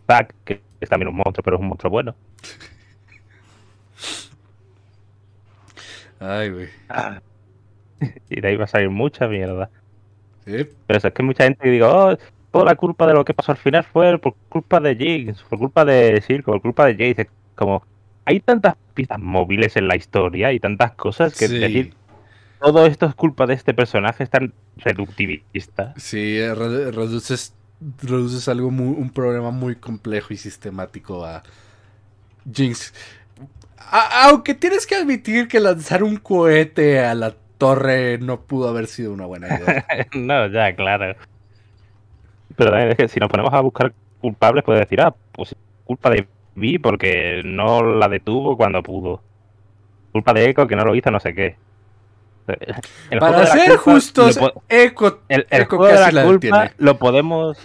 Zack, que es también un monstruo, pero es un monstruo bueno. Ay, güey. Y de ahí va a salir mucha mierda. Sí. Pero es que mucha gente digo oh, toda la culpa de lo que pasó al final fue por culpa de Jinx por culpa de Circo, por culpa de Jace. Como, hay tantas pistas móviles en la historia y tantas cosas que decir todo esto es culpa de este personaje es tan reductivista. Sí, eh, reduces, reduces algo muy, un problema muy complejo y sistemático a Jinx aunque tienes que admitir que lanzar un cohete a la torre no pudo haber sido una buena idea. no, ya, claro. Pero es que si nos ponemos a buscar culpables, Puede decir, ah, pues culpa de Vi porque no la detuvo cuando pudo. Culpa de Echo que no lo hizo, no sé qué. Para ser justos, Echo, Echo casi la, detiene lo podemos,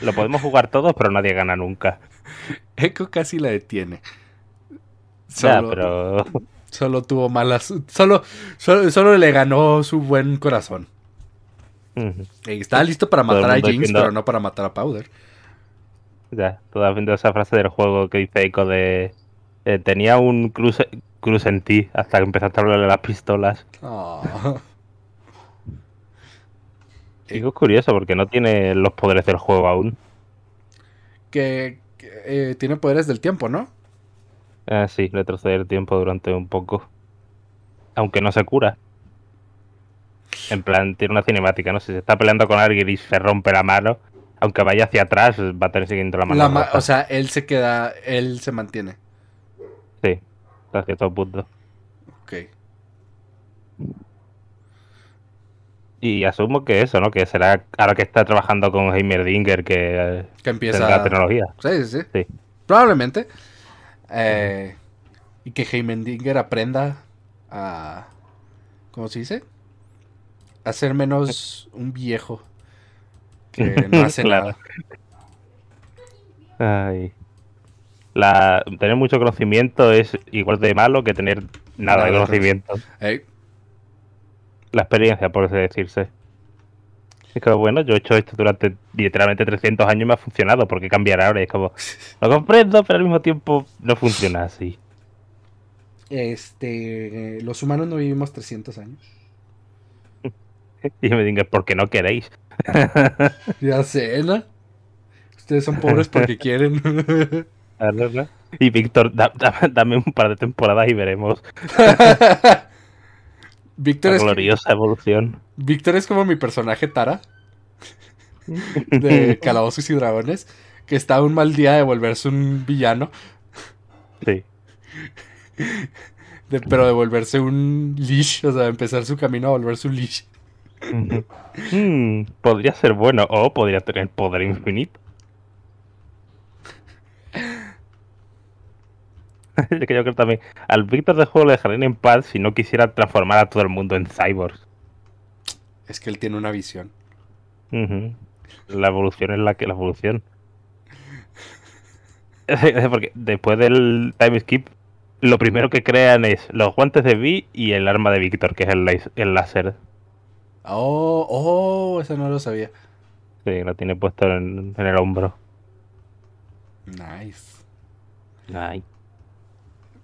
lo podemos jugar todos, pero nadie gana nunca. Echo casi la detiene. Solo, pero... solo tuvo malas. Solo, solo, le ganó su buen corazón. Estaba listo para matar a James pero no para matar a Powder. Ya, toda esa frase del juego que dice Eiko de. Eh, tenía un cruce en ti hasta que empezaste a hablarle las pistolas. Ah. curioso porque no tiene los poderes del juego aún. Que, eh, tiene poderes del tiempo, ¿no? Ah, sí, retroceder el tiempo durante un poco. Aunque no se cura. En plan, tiene una cinemática, ¿no? Si se está peleando con alguien y se rompe la mano, aunque vaya hacia atrás, va a tener siguiendo la mano. o sea, él se queda, él se mantiene. Sí, hasta cierto punto. Ok. Y asumo que eso, ¿no? Que será ahora que está trabajando con Heimerdinger que, eh, que empieza la tecnología. Sí, sí, sí. Probablemente. Eh, y que Heimendinger aprenda a. ¿Cómo se dice? A ser menos un viejo que no hace nada. La, tener mucho conocimiento es igual de malo que tener nada, de conocimiento. La experiencia, por así decirse. Es que bueno, yo he hecho esto durante literalmente 300 años y me ha funcionado, ¿por qué cambiar ahora? es como, lo comprendo, pero al mismo tiempo no funciona así. Este, eh, los humanos no vivimos 300 años. y me digan, ¿por qué no queréis? ya sé, ¿no? Ustedes son pobres porque quieren. Y Víctor, dame un par de temporadas y veremos. Víctor es. Gloriosa evolución. Víctor es como mi personaje Tara. de Calabozos y Dragones. Que está un mal día de volverse un villano. Sí. pero de volverse un leash. O sea, empezar su camino a volverse un leash. Mm, podría ser bueno o podría tener poder infinito. que yo creo también. Al Víctor de juego le dejarían en paz si no quisiera transformar a todo el mundo en cyborg Es que él tiene una visión. La evolución es la que la evolución. Porque después del time skip, lo primero que crean es los guantes de Vi y el arma de Víctor, que es el, láser. Oh, oh, eso no lo sabía. Sí, lo tiene puesto en el hombro. Nice. Nice.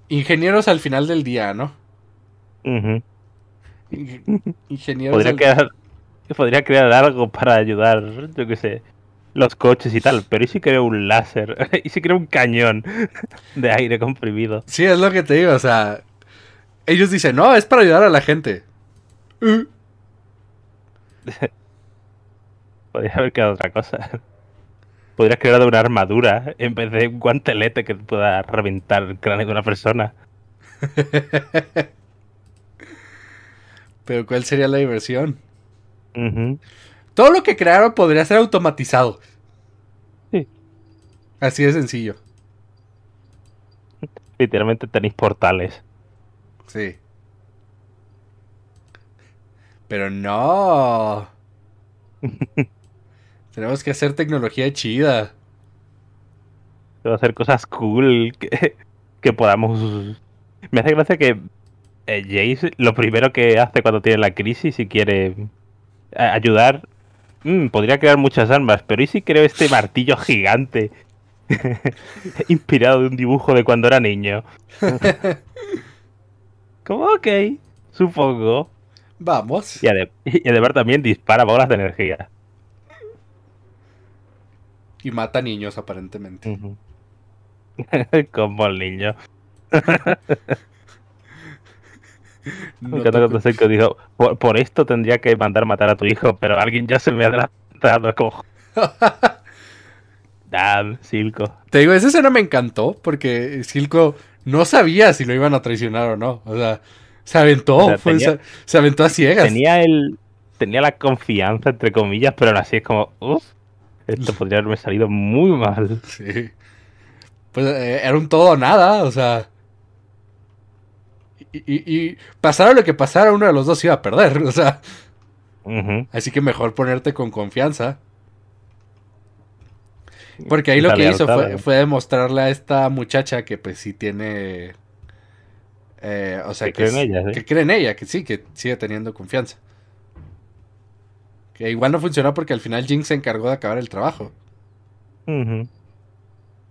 Ingenieros al final del día, ¿no? ingenieros. Podría, crear, podría crear algo para ayudar, yo qué sé, los coches y tal, pero ¿y si creo un láser? ¿Y si creo un cañón de aire comprimido? Sí, es lo que te digo, o sea, ellos dicen, no, es para ayudar a la gente. podría haber quedado otra cosa podrías crear una armadura en vez de un guantelete que pueda reventar el cráneo de una persona. Pero ¿cuál sería la diversión? Todo lo que crearon podría ser automatizado. Sí. Así de sencillo. Literalmente tenéis portales. Sí. Pero no. Tenemos que hacer tecnología chida. Hacer cosas cool que, podamos. Me hace gracia que eh, Jace lo primero que hace cuando tiene la crisis y quiere eh, ayudar. Mm, podría crear muchas armas, pero ¿y si creo este martillo gigante? Inspirado de un dibujo de cuando era niño. Como, ok, supongo. Vamos. y además también dispara bolas de energía. Y mata niños, aparentemente. Como el niño. que dijo, por, esto tendría que mandar matar a tu hijo, pero alguien ya se me ha adelantado cojo. Damn, Silco. Te digo, esa escena me encantó porque Silco no sabía si lo iban a traicionar o no. O sea, se aventó, se, aventó a ciegas. Tenía el tenía la confianza entre comillas, pero ahora así es como, esto podría haberme salido muy mal. Sí. Pues eh, era un todo o nada, o sea. Y, y, pasara lo que pasara, uno de los dos iba a perder, o sea. Así que mejor ponerte con confianza. Porque ahí lo que hizo fue, demostrarle a esta muchacha que pues sí tiene... Eh, o sea, que, cree en ella, ¿eh? que cree en ella, que sí, que sigue teniendo confianza igual no funcionó porque al final Jinx se encargó de acabar el trabajo.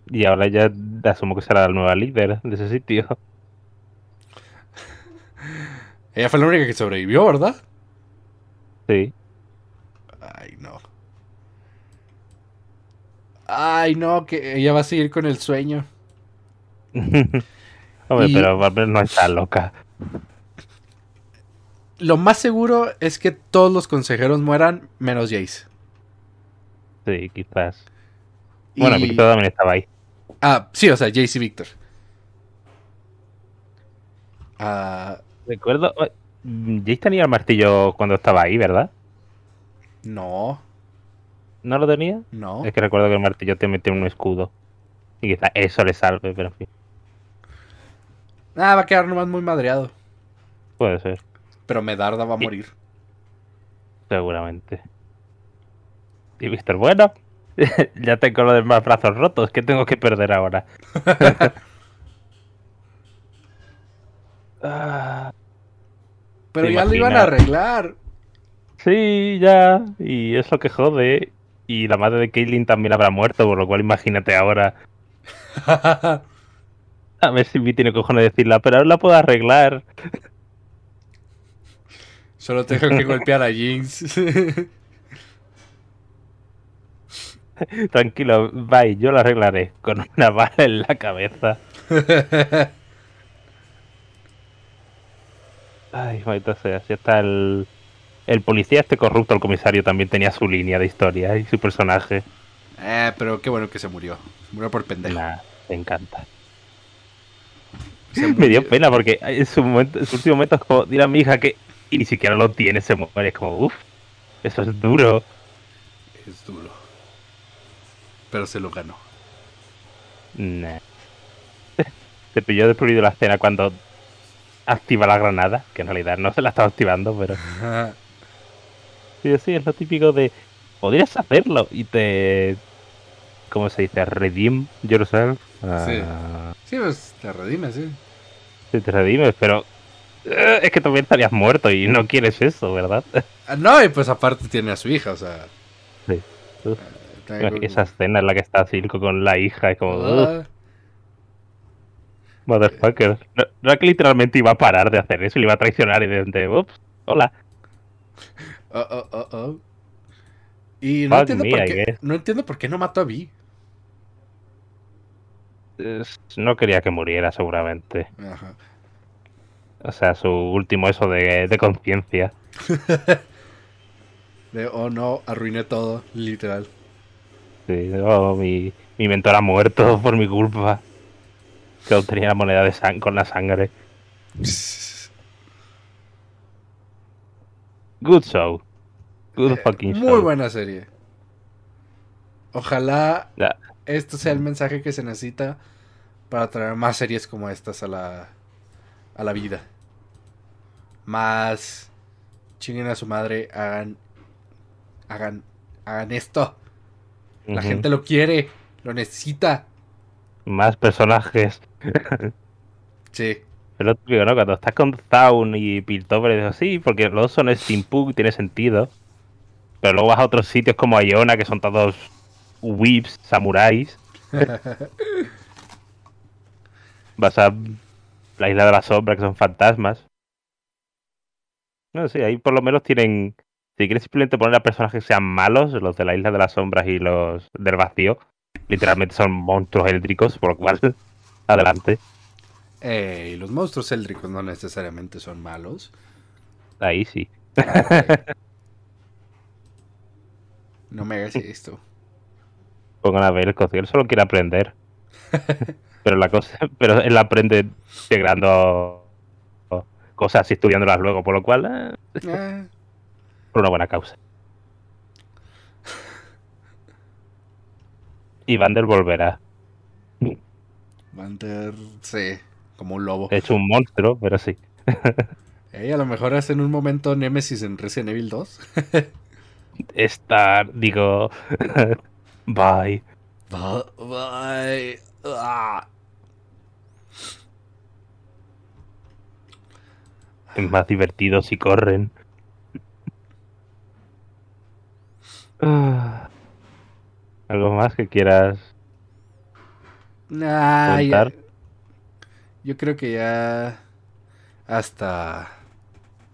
Y ahora ya asumo que será la nueva líder de ese sitio. Ella fue la única que sobrevivió, ¿verdad? Sí. Ay, no. Ay, no, que ella va a seguir con el sueño. Hombre, pero no está loca lo más seguro es que todos los consejeros mueran, menos Jace. Sí, quizás. Bueno, Víctor también estaba ahí. Ah, sí, o sea, Jace y Víctor. Ah, recuerdo. Jace tenía el martillo cuando estaba ahí, ¿verdad? No. ¿No lo tenía? No. Es que recuerdo que el martillo te metió en un escudo. Y quizás eso le salve, pero en fin. Ah, va a quedar nomás muy madreado. Puede ser. Pero Medarda va a morir. Seguramente. ¿Y Víctor, Bueno? ya tengo los demás brazos rotos. ¿Qué tengo que perder ahora? Ah. Pero ya lo iban a arreglar. Sí, ya. Y eso que jode. Y la madre de Caitlyn también habrá muerto, por lo cual imagínate ahora. a ver si me tiene cojones decirla, pero ahora la puedo arreglar. Solo tengo que golpear a Jinx. Tranquilo, bye, yo lo arreglaré con una bala en la cabeza. Ay, maldito sea, Así está el, el policía este corrupto, el comisario, también tenía su línea de historia y su personaje. Eh, pero qué bueno que se murió. Se murió por pendejo. Nah, me encanta. Me dio pena porque en su, momento, último momento es como, dirá mi hija que y ni siquiera lo tiene, se muere. Es como, uff, eso es duro. Es duro. Pero se lo ganó. Nah. se pilló destruido la escena cuando activa la granada, que en realidad no se la estaba activando, pero. sí, sí, es lo típico de. Podrías hacerlo y te. ¿Cómo se dice? Redeem yourself. Sí. Ah. Sí, pues te redimes, sí. Sí, te redimes, pero eh, es que también estarías muerto y no quieres eso, ¿verdad? Ah, no, y pues aparte tiene a su hija, o sea. Sí. Esa escena en la que está Silco con la hija y como. Ah. Motherfucker. No, es que literalmente iba a parar de hacer eso y le iba a traicionar y de. Ups, hola. Oh, oh, oh, y no entiendo, por qué, no mató a Vi. No quería que muriera, seguramente. Ajá. O sea, su último eso de, conciencia. de, oh no, arruiné todo, literal. Sí, oh, mi, mi mentor ha muerto por mi culpa. Que obtenía la moneda de sangre con la sangre. Good show. Good eh, fucking show. Muy buena serie. Ojalá Esto sea el mensaje que se necesita para traer más series como estas a la, a la vida más chinguen a su madre, hagan, hagan, hagan esto. La gente lo quiere, lo necesita. Más personajes. sí. pero tú ¿no? Cuando estás con Zaun y Piltover, es sí, porque los dos son steampunk, tiene sentido. Pero luego vas a otros sitios como Iona, que son todos whips, samuráis. vas a la isla de la sombra, que son fantasmas sí, ahí por lo menos tienen. Si quieres simplemente poner a personajes que sean malos, los de la Isla de las Sombras y los del Vacío, literalmente son monstruos eléctricos, por lo cual, adelante. Eh, los monstruos eléctricos no necesariamente son malos. Ahí sí. no me hagas esto. Pongan a ver el cocido, solo quiere aprender. pero la cosa, pero él aprende llegando cosas y estudiándolas luego, por lo cual. Eh, eh. por una buena causa. Y Vander volverá. Vander, sí, como un lobo. es hecho, un monstruo, pero sí. a lo mejor en un momento Nemesis en Resident Evil 2. Estar, digo. bye. Bye. bye. Ah. más divertidos si corren. ¿Algo más que quieras nah, Yo creo que ya hasta...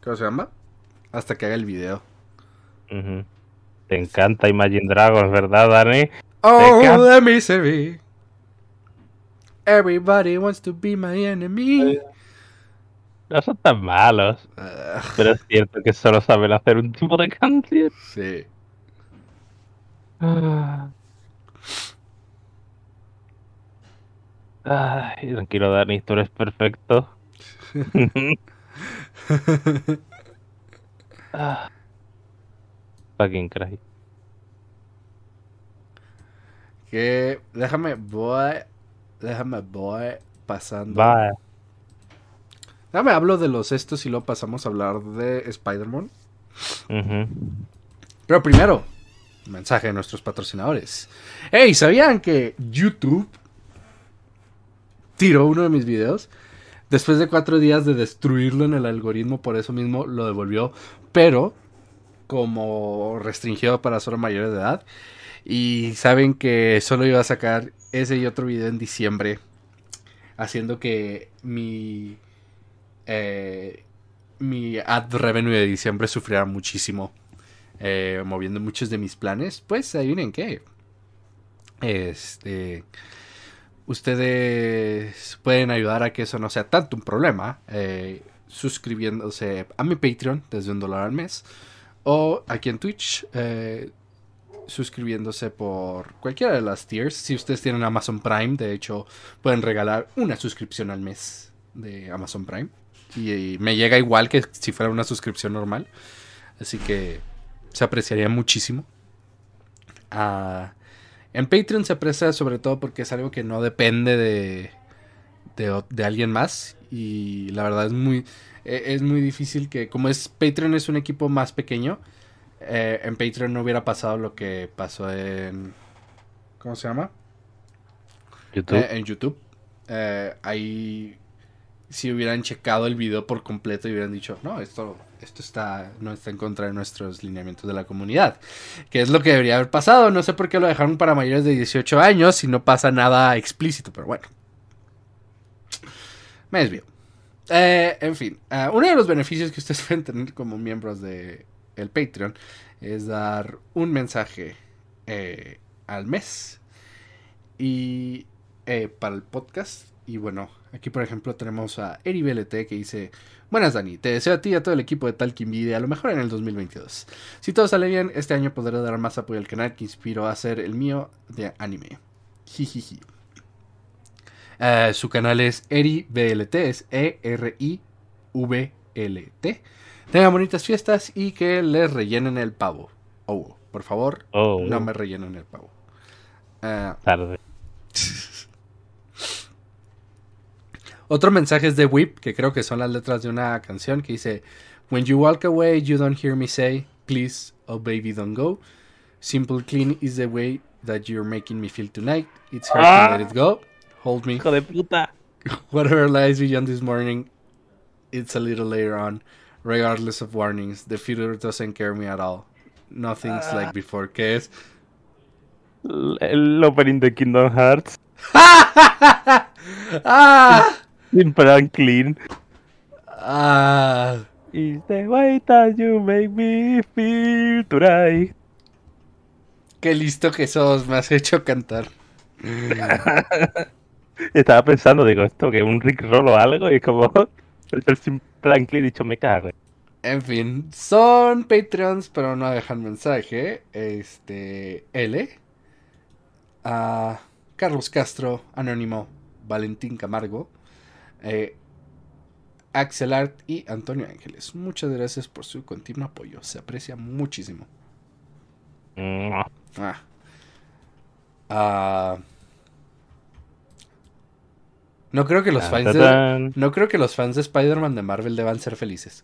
¿Cómo se llama? Hasta que haga el video. Te encanta Imagine Dragons, ¿verdad, Dani? Oh, let me see Everybody wants to be my enemy no son tan malos. Ah. Pero es cierto que solo saben hacer un tipo de canción. Sí. Ah. Ay, tranquilo, Dani, tú eres perfecto. Ah. Fucking cry. Que déjame voy, déjame voy pasando. Dame, hablo de los estos y luego pasamos a hablar de Spider-Man. Pero primero, mensaje de nuestros patrocinadores. Hey, ¿sabían que YouTube tiró uno de mis videos? Después de cuatro días de destruirlo en el algoritmo, por eso mismo lo devolvió. Pero como restringido para solo mayores de edad. Y saben que solo iba a sacar ese y otro video en diciembre. Haciendo que mi eh, mi ad revenue de diciembre sufrirá muchísimo. Eh, moviendo muchos de mis planes. Pues adivinen qué. Este. Ustedes pueden ayudar a que eso no sea tanto un problema. Eh, suscribiéndose a mi Patreon desde un dólar al mes. O aquí en Twitch. suscribiéndose por cualquiera de las tiers. Si ustedes tienen Amazon Prime, de hecho, pueden regalar una suscripción al mes de Amazon Prime y, me llega igual que si fuera una suscripción normal. Así que se apreciaría muchísimo. Ah, en Patreon se aprecia sobre todo porque es algo que no depende de, de, alguien más. Y la verdad es muy, e, es muy difícil que, como es Patreon es un equipo más pequeño, eh, en Patreon no hubiera pasado lo que pasó en... ¿Cómo se llama? YouTube. Eh, en YouTube. Hay... Eh, ahí si hubieran checado el video por completo y hubieran dicho, no, esto, esto está, no está en contra de nuestros lineamientos de la comunidad. Que es lo que debería haber pasado. No sé por qué lo dejaron para mayores de 18 años y no pasa nada explícito, pero bueno. Me desvío. Eh, en fin, eh, uno de los beneficios que ustedes pueden tener como miembros de el Patreon es dar un mensaje eh, al mes. Y para el podcast y bueno, aquí por ejemplo tenemos a Eri BLT e que dice, buenas Dani, te deseo a ti y a todo el equipo de Talking Video, a lo mejor en el 2022. Si todo sale bien, este año podré dar más apoyo al canal que inspiró a hacer el mío de anime. Jijiji. Eh, su canal es Eri BLT, e es E-R-I-V-L-T. Tengan bonitas fiestas y que les rellenen el pavo. Oh, por favor, oh. no me rellenen el pavo. Eh, tarde. Otro mensaje es de Whip, que creo que son las letras de una canción que dice: When you walk away, you don't hear me say, please, oh baby, don't go. Simple clean is the way that you're making me feel tonight. It's hard ah, to let it go. Hold me. Hijo de puta. Whatever lies beyond this morning, it's a little later on. Regardless of warnings, the future doesn't care me at all. Nothing's ah. like before. ¿Qué es? El opening de Kingdom Hearts. ¡Ah! Sin Franklin. Ah. Is the way that you make me feel tonight. Qué listo que sos, me has hecho cantar. Estaba pensando, digo, esto que un Rick Roll o algo, y como el y Franklin dicho, me cago. En fin, son Patreons, pero no dejan mensaje. Este, L. A Carlos Castro, Anónimo, Valentín Camargo, eh, Axel Art y Antonio Ángeles. Muchas gracias por su continuo apoyo. Se aprecia muchísimo. Mm. Ah. Ah. No creo que los fans de, no creo que los fans de Spider-Man de Marvel deban ser felices.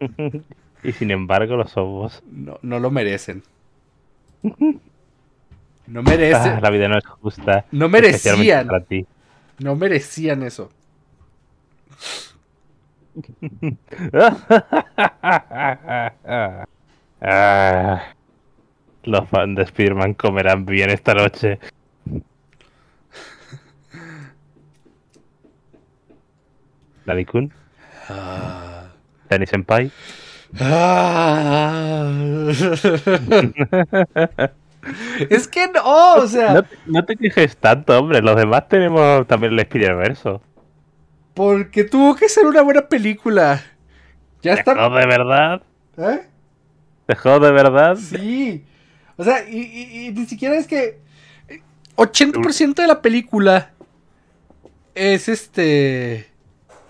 y sin embargo los somos. No, lo merecen. No merecen. Ah, la vida no es justa. No merecían. No merecían eso. los fans de Spearman comerán bien esta noche. la Kun. Ah. Es que no, o sea. No, te quejes tanto, hombre. Los demás tenemos también el spider verso Porque tuvo que ser una buena película. Ya está. de verdad. ¿Eh? Dejó de verdad. Sí. O sea, y, ni siquiera es que. 80% de la película es este.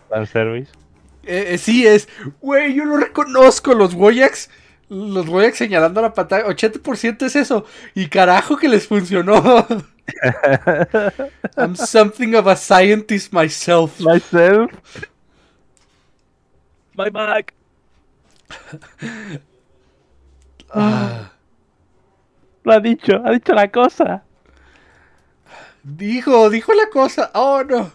Fan service. Eh, eh, sí, es. Güey, yo lo reconozco, los Goyax los voy señalando la pantalla. 80% es eso. Y carajo que les funcionó. I'm something of a scientist myself. Myself. My back. Ah. Ah. Lo ha dicho, ha dicho la cosa. Dijo, dijo la cosa. Oh no.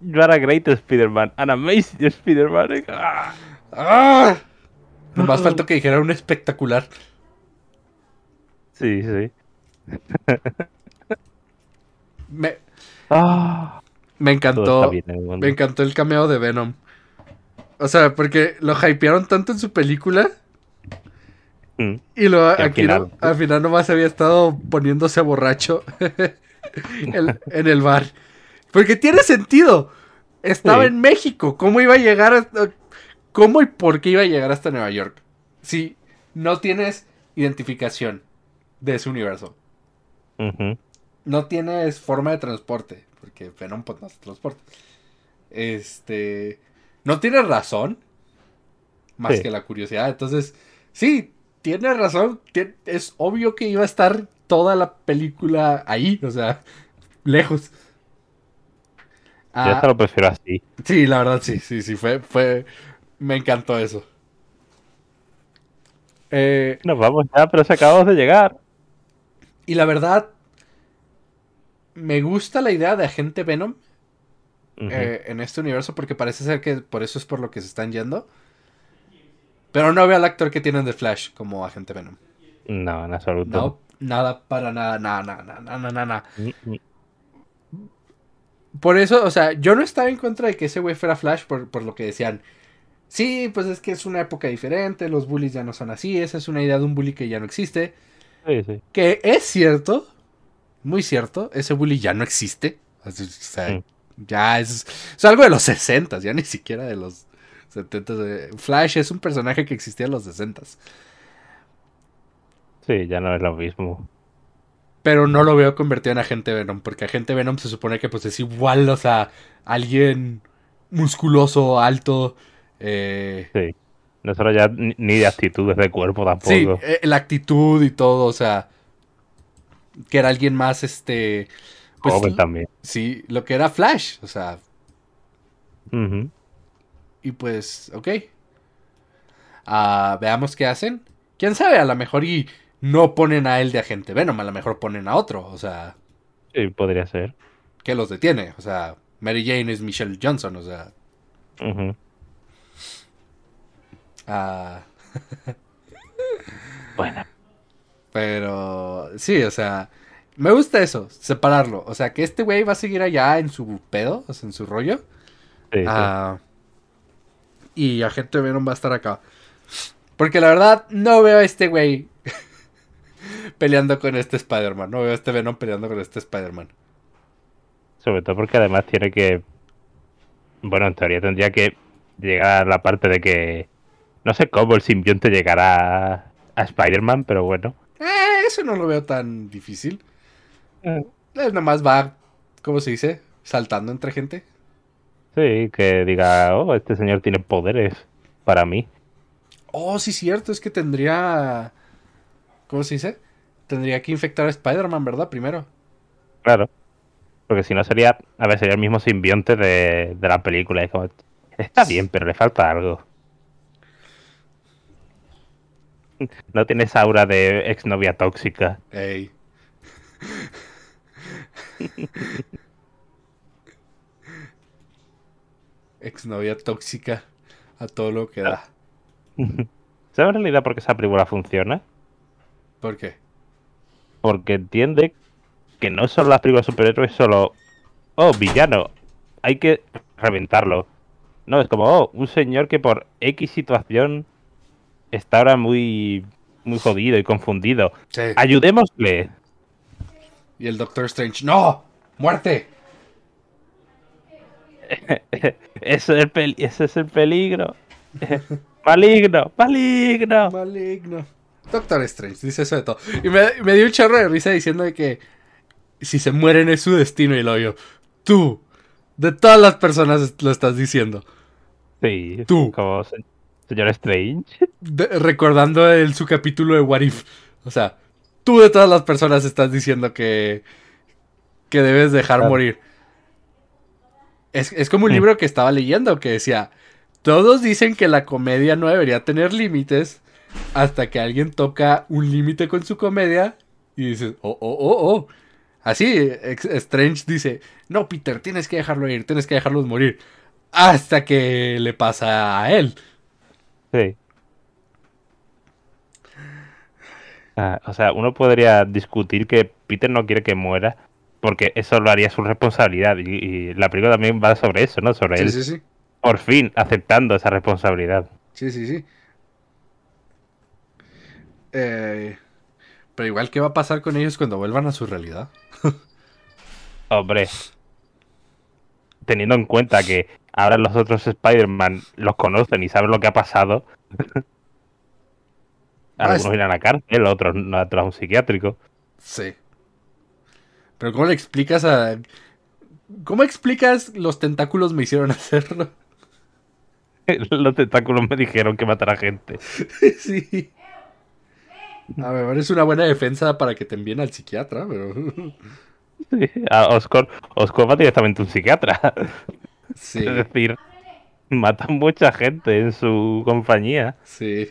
You are a great Spider-Man, an amazing Spider-Man. ah. ah. Más mm. falta que dijera un espectacular. Sí, sí. me, ah. me encantó. me encantó el cameo de Venom. O sea, porque lo hypearon tanto en su película. Mm. Y lo, al final nomás había estado poniéndose borracho en, el bar. Porque tiene sentido. Estaba en México. ¿Cómo iba a llegar? A, ¿Cómo y por qué iba a llegar hasta Nueva York? Si no tienes identificación de ese universo. No tienes forma de transporte. Porque Venom pues, no se transporta. Este. No tienes razón. Más que la curiosidad. Entonces, sí, tienes razón. es obvio que iba a estar toda la película ahí. O sea, lejos. Yo lo ah, prefiero así. Sí, la verdad, sí, sí, sí. Fue, fue, me encantó eso. Eh, Nos vamos ya, pero se acabamos de llegar. Y la verdad, me gusta la idea de Agente Venom eh, en este universo porque parece ser que por eso es por lo que se están yendo. Pero no veo al actor que tienen de Flash como Agente Venom. No, en absoluto. No, nada para nada, nada, nada, nada, nada, nada. Mm, mm. Por eso, o sea, yo no estaba en contra de que ese güey fuera Flash por lo que decían sí, pues es que es una época diferente, los bullies ya no son así, esa es una idea de un bully que ya no existe. Que es cierto, muy cierto, ese bully ya no existe. ya es, algo de los 60, ya ni siquiera de los 70. Eh, Flash es un personaje que existía en los 60. Sí, ya no es lo mismo. Pero no lo veo convertido en agente Venom, porque agente Venom se supone que pues es igual, o sea, alguien musculoso, alto, eh, sí. solo ya ni de actitudes de cuerpo tampoco. Sí, eh, la actitud y todo, o sea, que era alguien más, este... Pues, también. Sí, lo que era Flash, o sea... Y pues, ok. Ah, veamos qué hacen. ¿Quién sabe? A lo mejor y no ponen a él de agente Venom, a lo mejor ponen a otro, o sea... Sí, podría ser. Que los detiene, o sea, Mary Jane es Michelle Johnson, o sea... Ah. bueno. Pero sí, o sea, me gusta eso, separarlo. O sea, que este güey va a seguir allá en su pedo, o sea, en su rollo. Ah, y Agente Venom va a estar acá. Porque la verdad, no veo a este güey peleando con este Spider-Man. No veo a este Venom peleando con este Spider-Man. Sobre todo porque además tiene que. Bueno, en teoría tendría que llegar a la parte de que no sé cómo el simbionte llegará a Spider-Man, pero bueno. Eh, eso no lo veo tan difícil. Eh. es Nada más va, ¿cómo se dice? Saltando entre gente. Sí, que diga, oh, este señor tiene poderes para mí. Oh, sí, cierto, es que tendría. ¿Cómo se dice? Tendría que infectar a Spider-Man, ¿verdad? Primero. Claro. Porque si no sería. A ver, sería el mismo simbionte de, de la película. está bien, pero le falta algo. no tienes aura de exnovia tóxica. Ey. exnovia tóxica a todo lo que da. ¿Sabes en realidad por qué esa película funciona? ¿Por qué? Porque entiende que no son las películas superhéroes solo, oh, villano, hay que reventarlo. No, es como, oh, un señor que por X situación está ahora muy, muy jodido y confundido. Ayudémosle. Y el Doctor Strange, ¡No! ¡Muerte! es el ese es el peligro. maligno, maligno. Maligno. Doctor Strange dice eso de todo. Y me, dio un chorro de risa diciendo que si se mueren es su destino y lo yo. Tú, de todas las personas lo estás diciendo. Sí. Tú señor Strange. recordando el, su capítulo de What If. O sea, tú de todas las personas estás diciendo que, que debes dejar morir. Es, como un libro que estaba leyendo que decía, todos dicen que la comedia no debería tener límites hasta que alguien toca un límite con su comedia y dices, oh, oh, oh, oh. Así, Strange dice, no, Peter, tienes que dejarlo ir, tienes que dejarlos morir. Hasta que le pasa a él. Sí. Ah, o sea, uno podría discutir que Peter no quiere que muera porque eso lo haría su responsabilidad y, la película también va sobre eso, ¿no? Sobre él. Sí, sí. Por fin aceptando esa responsabilidad. Sí, sí, sí. Eh, pero igual, ¿qué va a pasar con ellos cuando vuelvan a su realidad? Hombre, teniendo en cuenta que ahora los otros Spider-Man los conocen y saben lo que ha pasado. Algunos pues- irán a la cárcel, otros no un psiquiátrico. Sí. Pero ¿cómo le explicas a... ¿Cómo explicas los tentáculos me hicieron hacerlo? los tentáculos me dijeron que matara gente. sí. A ver, es una buena defensa para que te envíen al psiquiatra, pero... sí, a Oscar va directamente a un psiquiatra. Es decir, matan mucha gente en su compañía. Sí.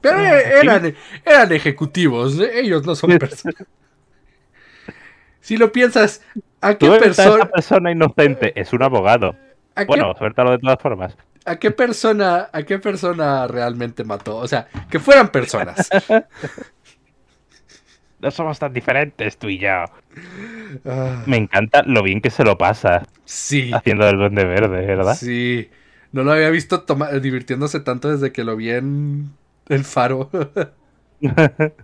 Pero e- eran, ejecutivos, ¿eh? ellos no son personas. Si lo piensas, ¿a qué persona... persona inocente es un abogado. bueno, suéltalo de todas formas. ¿A qué persona, a qué persona realmente mató? O sea, que fueran personas. no somos tan diferentes tú y yo. Ah. Me encanta lo bien que se lo pasa. Sí. Haciendo el duende verde, ¿verdad? Sí. No lo había visto divirtiéndose tanto desde que lo vi en El Faro.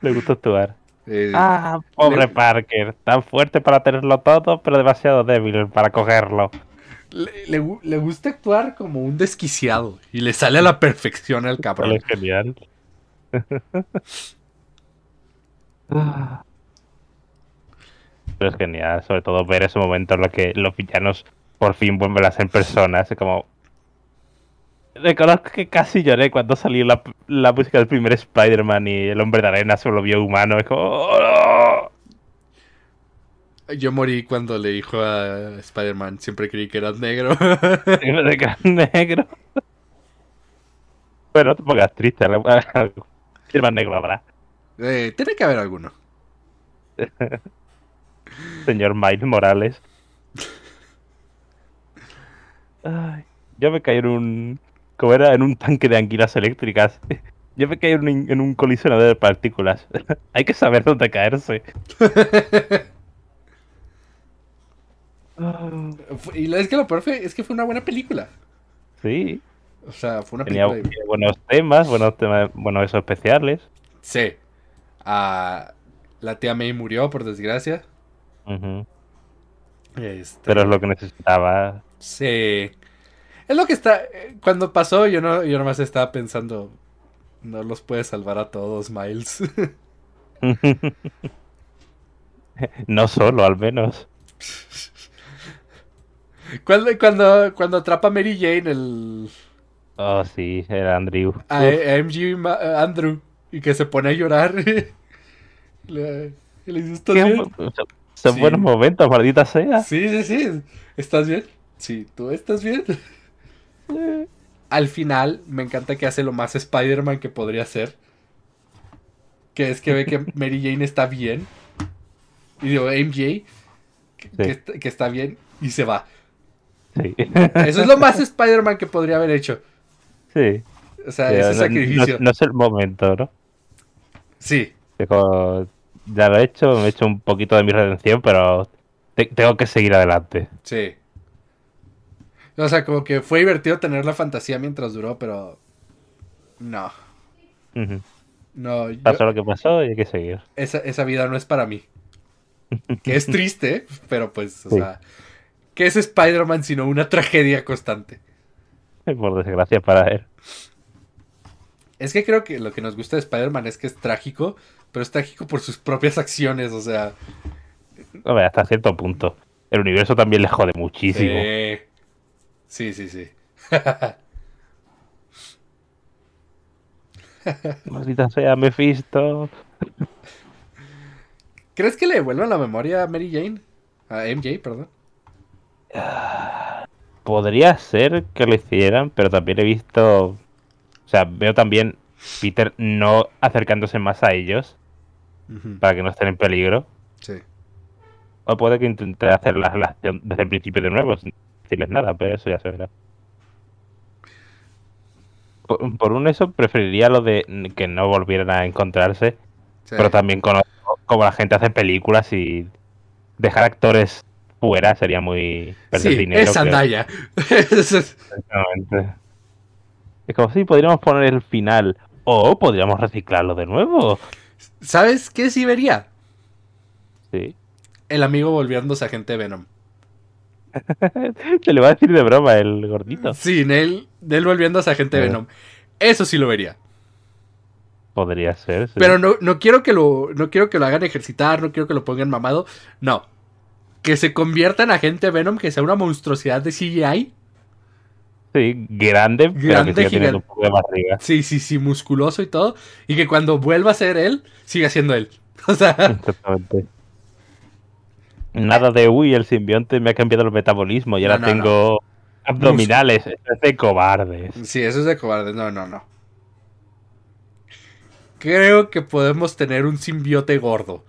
Le gusta actuar. Eh, ah, pobre Parker. Tan fuerte para tenerlo todo, pero demasiado débil para cogerlo. Le, gusta actuar como un desquiciado y le sale a la perfección al cabrón. genial. Pero es genial, sobre todo ver ese momento en lo que los villanos por fin vuelven a ser personas. Es como. Reconozco que casi lloré cuando salió la, música del primer Spider-Man y el hombre de arena solo vio humano. Es como. ¡oh! Yo morí cuando le dijo a Spider-Man, siempre creí que eras negro. Siempre que eras negro. Bueno, no te pongas triste, spider negro habrá. Eh, tiene que haber alguno. Señor Miles Morales. Ay, yo me caí en un. Como era en un tanque de anguilas eléctricas. Yo me caí en un, en colisionador de partículas. Hay que saber dónde caerse. y es que lo peor es que fue una buena película. Sí. O sea, fue una Tenía buenos temas, buenos temas, bueno, esos especiales. Sí la tía May murió, por desgracia. Este, Pero es lo que necesitaba. Sí. Es lo que está. Eh, cuando pasó, yo no, yo nomás estaba pensando. No los puede salvar a todos, Miles. no solo, al menos. Cuando, cuando, atrapa a Mary Jane, el. Oh, sí, era Andrew. MG, eh, Andrew. Y que se pone a llorar. le, ¿estás bien? Son buenos momentos, maldita sea. Sí, sí, sí. ¿Estás bien? Sí, ¿tú estás bien? Al final, me encanta que hace lo más Spider-Man que podría hacer Que es que ve que Mary Jane está bien. Y digo, MJ, que, está bien, y se va. Sí. Eso es lo más Spider-Man que podría haber hecho. Sí. O sea, ese sacrificio. no, es el momento, ¿no? Sí. ya lo he hecho, me he hecho un poquito de mi redención, pero tengo que seguir adelante. Sí. O sea, como que fue divertido tener la fantasía mientras duró, pero. No. No. Pasó lo que pasó y hay que seguir. Esa, vida no es para mí. que es triste, pero pues, o sea. ¿Qué es Spider-Man sino una tragedia constante? Por desgracia para él. Es que creo que lo que nos gusta de Spider-Man es que es trágico, pero es trágico por sus propias acciones, o sea. A ver, hasta cierto punto. El universo también le jode muchísimo. Sí, sí, sí. sí. Maldita sea Mephisto. ¿Crees que le devuelvan la memoria a Mary Jane? A MJ, perdón. Ah, podría ser que lo hicieran, pero también he visto o sea, veo también Peter no acercándose más a ellos para que no estén en peligro. Sí. O puede que intente hacer la relación desde el principio de nuevo, sin decirles nada, pero eso ya se verá. Por, un eso preferiría lo de que no volvieran a encontrarse, pero también conozco cómo la gente hace películas y dejar actores fuera sería muy... Perder sí, es Exactamente. Es como si podríamos poner el final o podríamos reciclarlo de nuevo. ¿Sabes qué sí vería? Sí. El amigo volviéndose agente Venom. Se le va a decir de broma el gordito. Sí, Nel, Nel volviéndose agente eh. Venom. Eso sí lo vería. Podría ser. Sí. Pero no, quiero que lo, no quiero que lo hagan ejercitar, no quiero que lo pongan mamado. No. Que se convierta en agente Venom, que sea una monstruosidad de CGI grande, pero que un poco de barriga. Sí, sí, sí, musculoso y todo. Y que cuando vuelva a ser él, siga siendo él. O sea. Exactamente. Nada de uy, el simbionte me ha cambiado el metabolismo y ahora tengo abdominales. Eso es de cobardes. Sí, eso es de cobardes. No, no, no. Creo que podemos tener un simbiote gordo.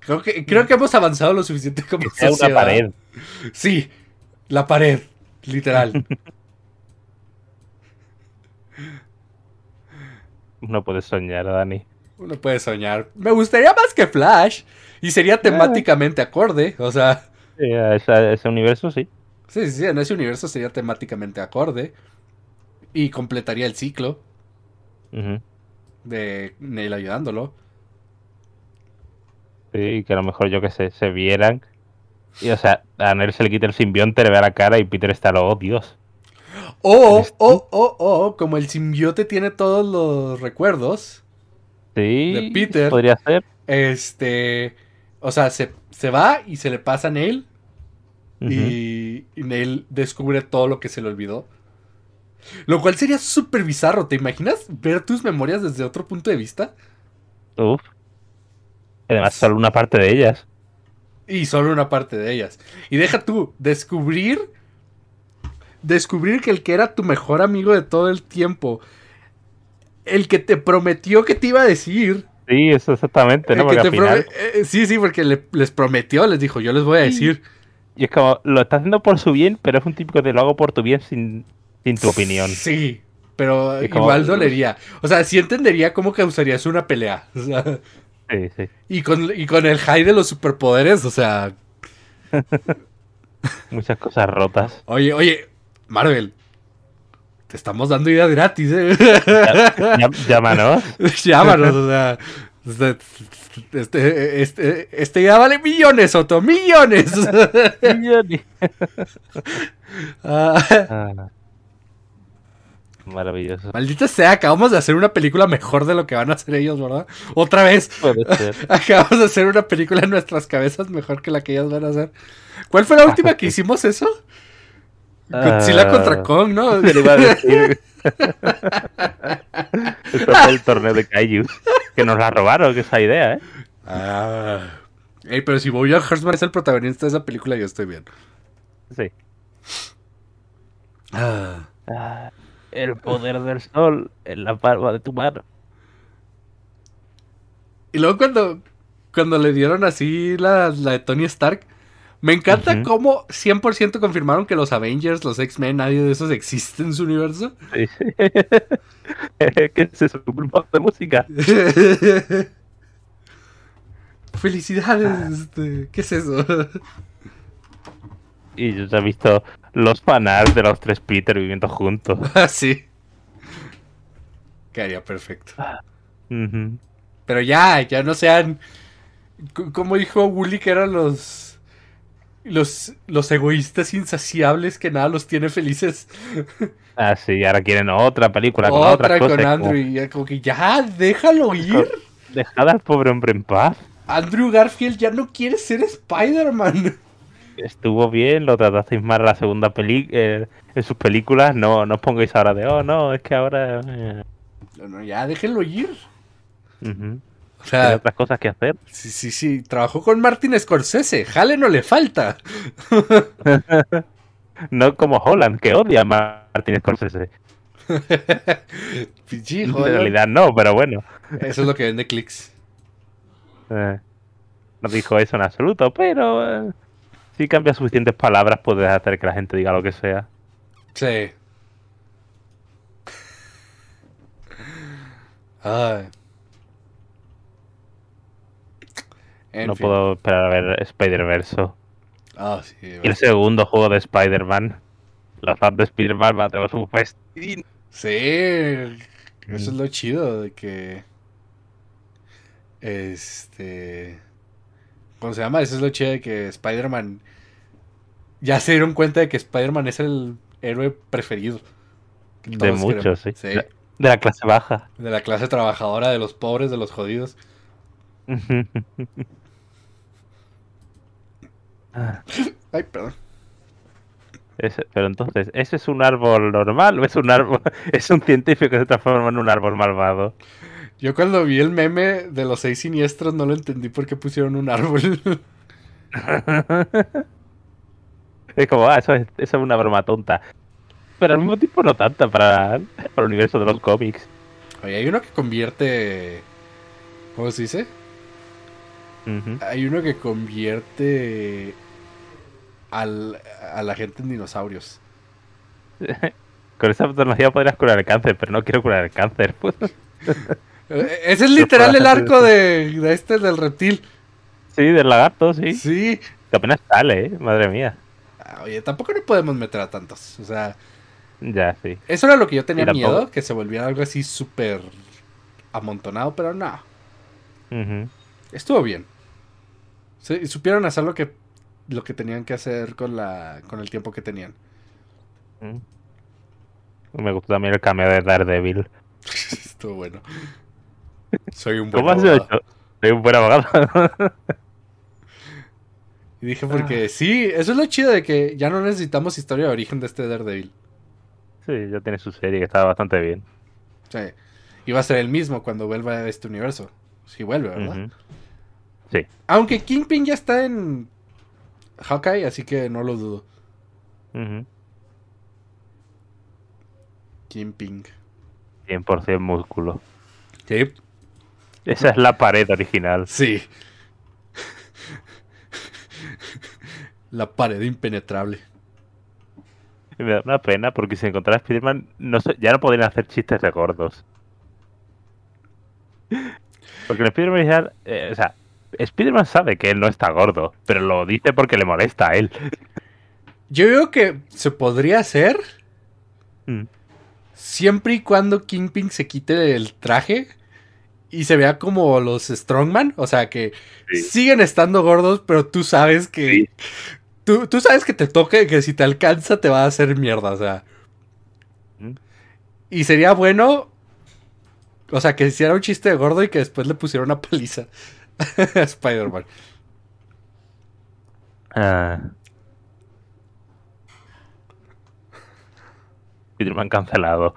Creo que, creo que hemos avanzado lo suficiente como sociedad. Una pared. Sí, la pared, literal. Uno puede soñar, Dani. Uno puede soñar. Me gustaría más que Flash. Y sería ah. temáticamente acorde. O sea. ese, universo sí. Sí, sí, sí, en ese universo sería temáticamente acorde. Y completaría el ciclo. De Neil ayudándolo. Sí, que a lo mejor yo que sé, se vieran. Y o sea, a Neil se le quita el simbionte, le ve a la cara y Peter está lo, oh, odios o, o, este. o, o, como el simbiote tiene todos los recuerdos sí, de Peter. Podría ser. Este. O sea, se, va y se le pasa a Neil. y, y, descubre todo lo que se le olvidó. Lo cual sería súper bizarro. ¿Te imaginas ver tus memorias desde otro punto de vista? Uf. Además, solo una parte de ellas. Y solo una parte de ellas. Y deja tú descubrir descubrir que el que era tu mejor amigo de todo el tiempo, el que te prometió que te iba a decir. Sí, eso exactamente, final... Eh, sí, sí, porque les prometió, les dijo, yo les voy a decir. Y es como, lo está haciendo por su bien, pero es un típico de lo hago por tu bien sin, sin tu opinión. Sí, pero igual dolería. O sea, sí entendería cómo causarías una pelea. sí, sí. Y con, y con el high de los superpoderes, o sea. Muchas cosas rotas. Oye, oye, Marvel, te estamos dando idea gratis, Llámanos. ¿eh? Llámanos, Este, este, este ya vale millones, Otto, millones. millones. Ah. Ah, maravilloso. Maldita sea, acabamos de hacer una película mejor de lo que van a hacer ellos, ¿verdad? Otra vez. Acabamos de hacer una película en nuestras cabezas mejor que la que ellos van a hacer. ¿Cuál fue la última que hicimos eso? Godzilla ah. contra Kong, ¿no? lugar Esto fue el torneo de Kaiju. Que nos la robaron, esa idea, ¿eh? Ah. pero si Boya Horseman es el protagonista de esa película, yo estoy bien. Sí. Ah. el poder del sol en la barba de tu mano. Y luego cuando, cuando le dieron así la de Tony Stark me encanta cómo 100% confirmaron que los Avengers, los X-Men, nadie de esos existe en su universo. ¿Qué es eso? de música. Felicidades. Ah. Este, ¿Qué es eso? y yo ya he visto los fanarts de los tres Peter viviendo juntos. Ah, sí. Quedaría perfecto. Ah. Pero ya, ya no sean. Como dijo Wooly que eran los los, egoístas insaciables que nada los tiene felices. Ah, sí, ahora quieren otra película con otra, con Andrew. ya, déjalo ir. Dejad al pobre hombre en paz. Andrew Garfield ya no quiere ser Spider-Man. Estuvo bien, lo tratasteis mal la segunda peli eh, en sus películas. No, no os pongáis ahora de, oh, no, es que ahora. Eh". No, ya, déjenlo ir. O ¿Hay otras cosas que hacer. Sí, sí, sí. Trabajó con Martin Scorsese. Jale no le falta. no como Holland, que odia a Martin Scorsese. en realidad no, pero bueno. Eso es lo que vende clics. Eh, no dijo eso en absoluto, pero eh, si cambias suficientes palabras puedes hacer que la gente diga lo que sea. Sí. Ay. no puedo esperar a ver spider verso Ah, sí. Y el segundo juego de Spider-Man. La fans de Spider-Man a tener un festín. Sí, eso es lo chido de que. Este. ¿Cómo se llama? Eso es lo chido de que Spider-Man. Ya se dieron cuenta de que Spider-Man es el héroe preferido. De muchos, sí. De la clase baja. De la clase trabajadora, de los pobres, de los jodidos. Ah. Ay, perdón. pero entonces, ¿ese es un árbol normal o es un árbol, es un científico que se transforma en un árbol malvado? Yo cuando vi el meme de los seis siniestros no lo entendí porque pusieron un árbol. es como, ah, eso es, eso es una broma tonta. Pero al mismo tiempo no tanta para, para el universo de los cómics. Oye, hay uno que convierte... ¿Cómo se dice? Hay uno que convierte al, a la gente en dinosaurios. Con esa tecnología podrías curar el cáncer, pero no quiero curar el cáncer. Ese es literal el arco de, este del reptil. Sí, del lagarto, sí. Sí. Que apenas sale, ¿eh? madre mía. Ah, oye, tampoco no podemos meter a tantos. O sea. Ya, sí. Eso era lo que yo tenía miedo, que se volviera algo así súper amontonado, pero no. Estuvo bien. Sí, supieron hacer lo que, lo que tenían que hacer con, la, con el tiempo que tenían. Mm. Me gustó también el cameo de Daredevil. Estuvo bueno. Soy un buen abogado. Soy un buen abogado. y dije porque sí, eso es lo chido de que ya no necesitamos historia de origen de este Daredevil. Sí, ya tiene su serie que estaba bastante bien. Sí. Y va a ser el mismo cuando vuelva a este universo. Si sí, vuelve, ¿verdad? Sí. Aunque Kingpin ya está en Hawkeye, así que no lo dudo. Uh Kingpin. 100% músculo. Sí. Esa es la pared original. Sí. la pared impenetrable. Me da una pena porque si encontrara Spider-Man, ya no podrían hacer chistes de gordos. Porque en Spider-Man eh, o sea, Spider-Man sabe que él no está gordo, pero lo dice porque le molesta a él. Yo digo que se podría hacer. Mm. Siempre y cuando Kingpin se quite del traje y se vea como los Strongman. O sea, que siguen estando gordos, pero tú sabes que. Tú, sabes que te toque que si te alcanza te va a hacer mierda. O sea. Mm. Y sería bueno. O sea, que hiciera un chiste de gordo y que después le pusiera una paliza. Spider-Man. Ah. Spider-Man cancelado.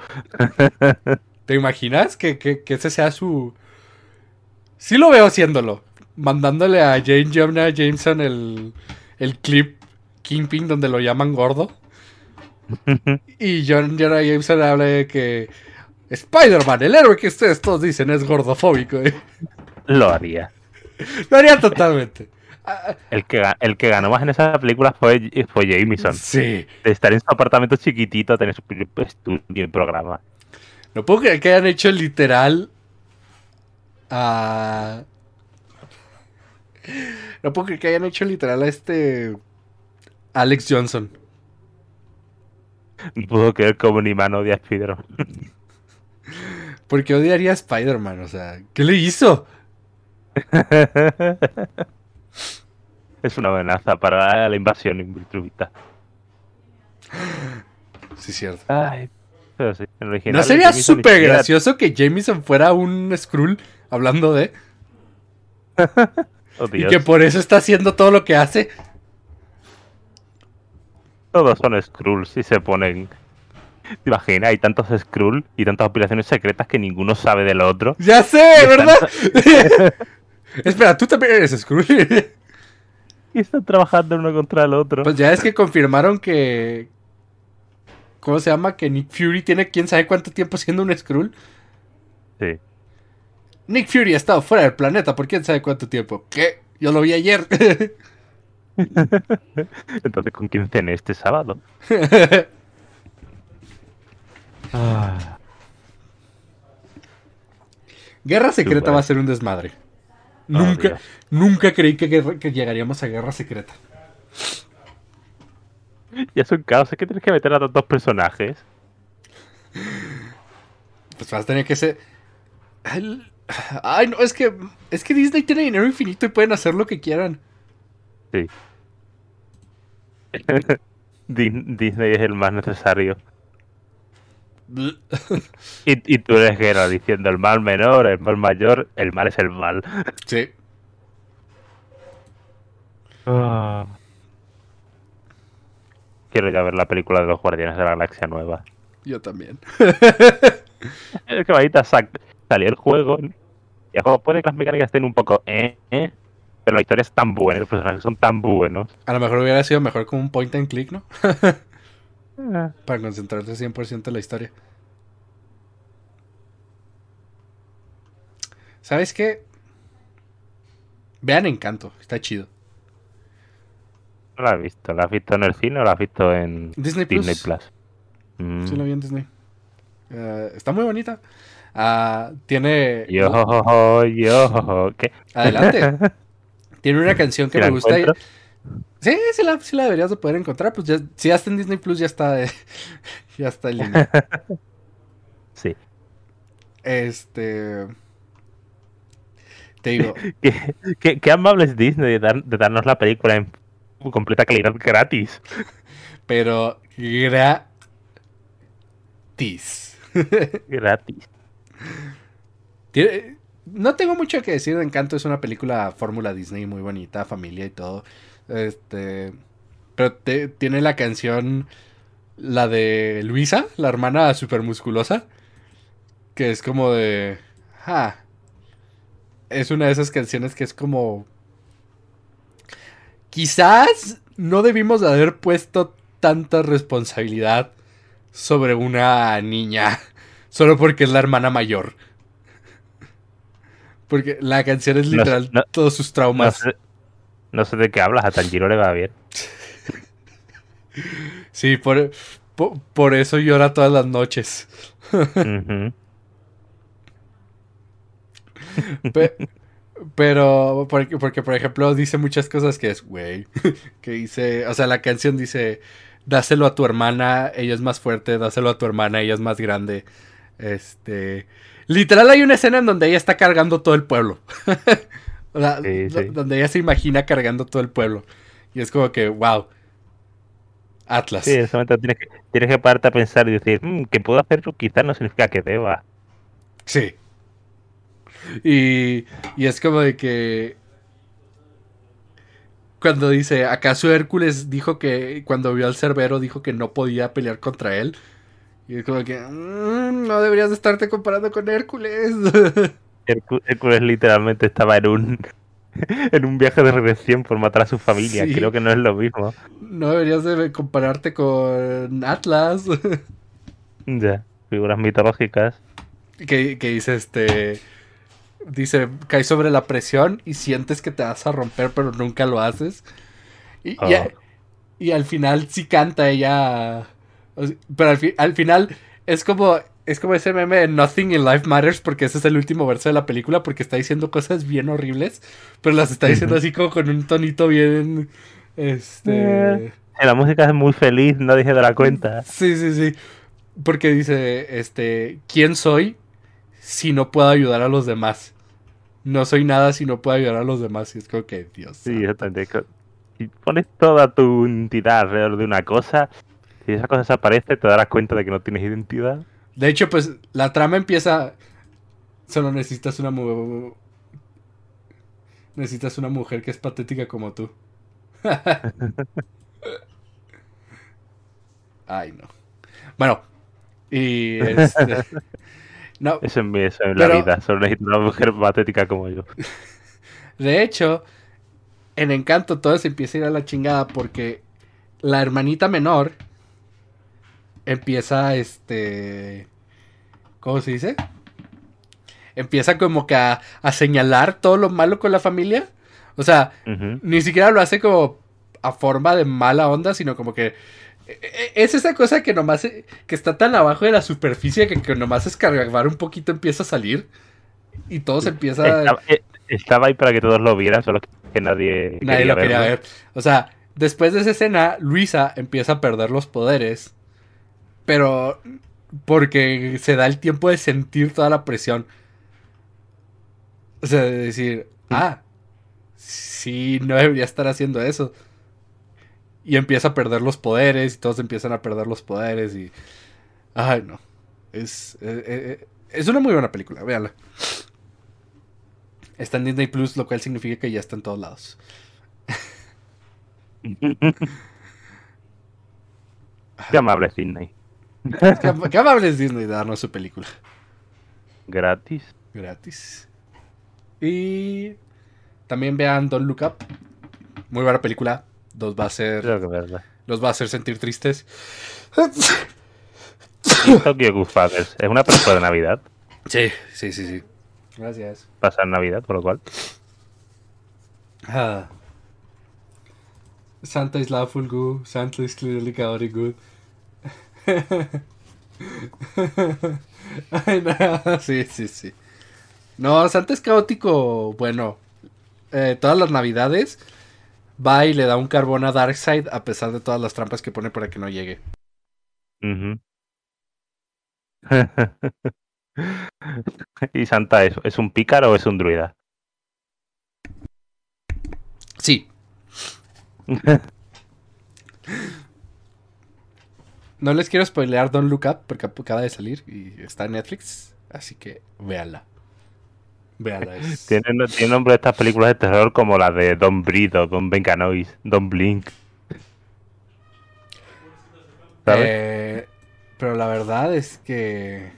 ¿Te imaginas que, ese sea su. Sí lo veo haciéndolo. Mandándole a Jane Jonah Jameson el, el clip Kingpin donde lo llaman gordo. y John Jonah Jameson habla de que. Spider-Man, el héroe que ustedes todos dicen es gordofóbico. Lo haría. Lo haría totalmente. El que, el que ganó más en esa película fue, fue Jameson. Sí. De estar en su apartamento chiquitito, tener su estudio y programa. No puedo creer que hayan hecho literal. A... No puedo creer que hayan hecho literal a este. Alex Johnson. No puedo creer como ni imán odia a Spider-Man. Porque odiaría a Spider-Man? O sea, ¿qué le hizo? es una amenaza para la invasión Sí, cierto. ¿No sería súper gracioso que Jameson fuera un Skrull hablando de... Oh, y que por eso está haciendo todo lo que hace. Todos son Skrulls si se ponen. Te imaginas, hay tantos Skrulls y tantas operaciones secretas que ninguno sabe del otro. Ya sé, ¿verdad? Espera, tú también eres Skrull están trabajando uno contra el otro. Pues ya es que confirmaron que. ¿Cómo se llama? Que Nick Fury tiene quién sabe cuánto tiempo siendo un Skrull. Sí. Nick Fury ha estado fuera del planeta por quién sabe cuánto tiempo. ¿Qué? Yo lo vi ayer. Entonces, ¿con quién cené este sábado? Ah. Guerra Secreta va a ser un desmadre. Ah, nunca, nunca creí que, llegaríamos a guerra secreta. Ya es un caos, es que tienes que meter a dos personajes. Pues vas a tener que ser. Ay, no, es que. Es que Disney tiene dinero infinito y pueden hacer lo que quieran. Sí. Disney es el más necesario. y, tú eres Gero diciendo el mal menor, el mal mayor, el mal es el mal. Sí. Ah. Quiero ir ver la película de los Guardianes de la Galaxia nueva. Yo también. es que ahorita salió el juego. Y el juego puede que las mecánicas estén un poco. Eh, eh, pero la historia es tan buena, los personajes son tan buenos. A lo mejor hubiera sido mejor como un point and click, ¿no? Para concentrarse 100% en la historia. ¿Sabes qué? Vean Encanto, está chido. la has visto, ¿la has visto en el cine o la has visto en Disney, Plus? Sí, la vi en Disney. está muy bonita. tiene. Yo, yo, ¿qué? Adelante. tiene una canción que me gusta. Y Sí, sí la, deberías de poder encontrar. Pues ya, si ya está en Disney Plus, ya está, ya está en línea. sí. Este. Te digo. qué, amable es Disney de, darnos la película en completa calidad gratis. Pero gratis. gratis. No tengo mucho que decir de Encanto, es una película fórmula Disney muy bonita, familia y todo. Este. Pero te, tiene la canción. La de Luisa, la hermana supermusculosa. Que es como de. es una de esas canciones que es como. Quizás no debimos haber puesto tanta responsabilidad sobre una niña. Solo porque es la hermana mayor. Porque la canción es literal todos sus traumas. No sé de qué hablas, a Tanjiro le va bien. sí, por, eso llora todas las noches. pero, porque, por ejemplo dice muchas cosas que es, güey, que dice, o sea, la canción dice, dáselo a tu hermana, ella es más fuerte, dáselo a tu hermana, ella es más grande. Este, literal hay una escena en donde ella está cargando todo el pueblo donde ella se imagina cargando todo el pueblo. Y es como que, wow. Atlas. Sí, tienes que, tienes pararte a pensar y decir, mm, que puedo hacerlo quizás no significa que deba. Sí. Y, y es como de que cuando dice, ¿acaso Hércules dijo que cuando vio al Cerbero dijo que no podía pelear contra él? Y es como que, mm, no deberías de estarte comparando con Hércules. Hércules literalmente estaba en un en un viaje de redención por matar a su familia. Creo que no es lo mismo. No deberías de compararte con Atlas. ya, figuras mitológicas. Que, dice este. Dice, caes sobre la presión y sientes que te vas a romper, pero nunca lo haces. Y, oh. al final sí canta ella. Pero al final es como es como ese meme de Nothing in Life Matters, porque ese es el último verso de la película, porque está diciendo cosas bien horribles, pero las está diciendo así como con un tonito bien. Este. Eh, la música es muy feliz, no dije de la cuenta. Sí, sí, sí. Porque dice, este, ¿quién soy si no puedo ayudar a los demás? No soy nada si no puedo ayudar a los demás. Y es como que, Dios. Sí, exactamente. Si pones toda tu entidad alrededor de una cosa, si esa cosa desaparece, te darás cuenta de que no tienes identidad. De hecho, pues la trama empieza. Solo necesitas una mujer. Necesitas una mujer que es patética como tú. Ay, no. Bueno, y este, No, eso es en la vida. Solo necesito una mujer patética como yo. De hecho, en Encanto todo se empieza a ir a la chingada porque la hermanita menor empieza este. ¿Cómo se dice? Empieza como que a, señalar todo lo malo con la familia. O sea, ni siquiera lo hace como a forma de mala onda, sino como que e, e, es esa cosa que nomás que está tan abajo de la superficie que, que nomás escargar un poquito empieza a salir y todo se empieza estaba, a... Eh, estaba ahí para que todos lo vieran, solo que nadie nadie lo quería ver. O sea, después de esa escena, Luisa empieza a perder los poderes pero porque se da el tiempo de sentir toda la presión. O sea, de decir, ah, sí, no debería estar haciendo eso. Y empieza a perder los poderes y todos empiezan a perder los poderes y... Ay, no. Es, eh, eh, eh, una muy buena película, véanla. Está en Disney Plus, lo cual significa que ya está en todos lados. Qué amable Disney. Qué, amable es Disney darnos su película. Gratis. Gratis. Y también vean Don't Look Up. Muy buena película. Los va a hacer. Los va a hacer sentir tristes. Es una película de Navidad. Sí, sí, sí, sí. Gracias. Pasar Navidad, por lo cual. Ah. Santa is lawful good. Santa is clearly good. sí, sí, sí. No, Santa es caótico. Bueno, eh, todas las navidades va y le da un carbón a Darkseid a pesar de todas las trampas que pone para que no llegue. ¿Y Santa es, es un pícaro o es un druida? Sí. No les quiero spoilear Don't Look Up porque acaba de salir y está en Netflix. Así que véala. Véala Tiene, nombre de estas películas de terror como la de Don Brito Don Venganois, Don Blink. Eh, pero la verdad es que.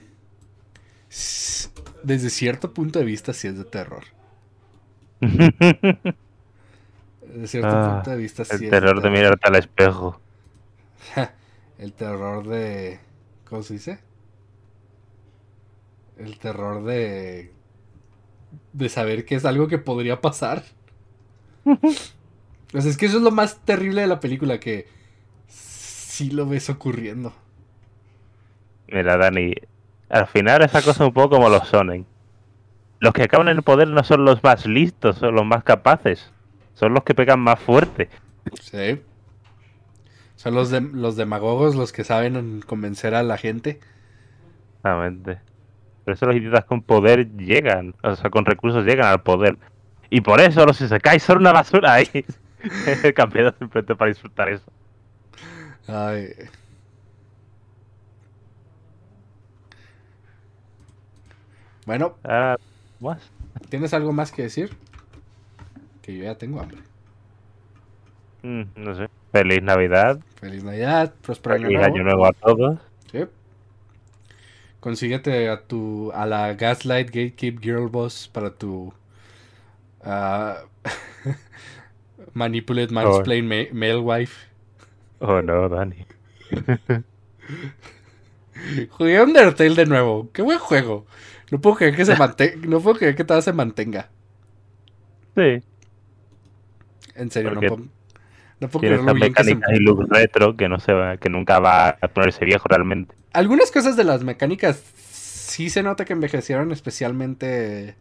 Desde cierto punto de vista, sí es de terror. desde cierto ah, punto de vista, sí El terror de, terror. de mirarte al espejo el terror de... ¿Cómo se dice? El terror de... De saber que es algo que podría pasar. pues es que eso es lo más terrible de la película, que sí lo ves ocurriendo. Mira, Dani, al final esa cosa es un poco como los sonen. Los que acaban en el poder no son los más listos, son los más capaces. Son los que pegan más fuerte. Sí. Son los, de, los demagogos los que saben convencer a la gente. Exactamente. Por eso los idiotas con poder llegan, o sea, con recursos llegan al poder. Y por eso los Isekai son una basura ahí. campeón simplemente para disfrutar eso. Bueno. Ah, ¿Tienes algo más que decir? Que yo ya tengo hambre. Mm, no sé. Feliz Navidad. Feliz Navidad, próspero año nuevo. año nuevo a todos. Sí. Consíguete a tu a la Gaslight Gatekeep Girl Boss para tu ah, Manipulate oh. Mansplain oh. Male Wife. Oh no, Dani. Jugué Undertale de nuevo. Qué buen juego. No puedo creer que se mantenga. No puedo creer que todavía se mantenga. Sí. En serio, no puedo Tampoco tiene mecánicas y look retro que no se va, que nunca va a ponerse viejo realmente. Algunas cosas de las mecánicas sí se nota que envejecieron especialmente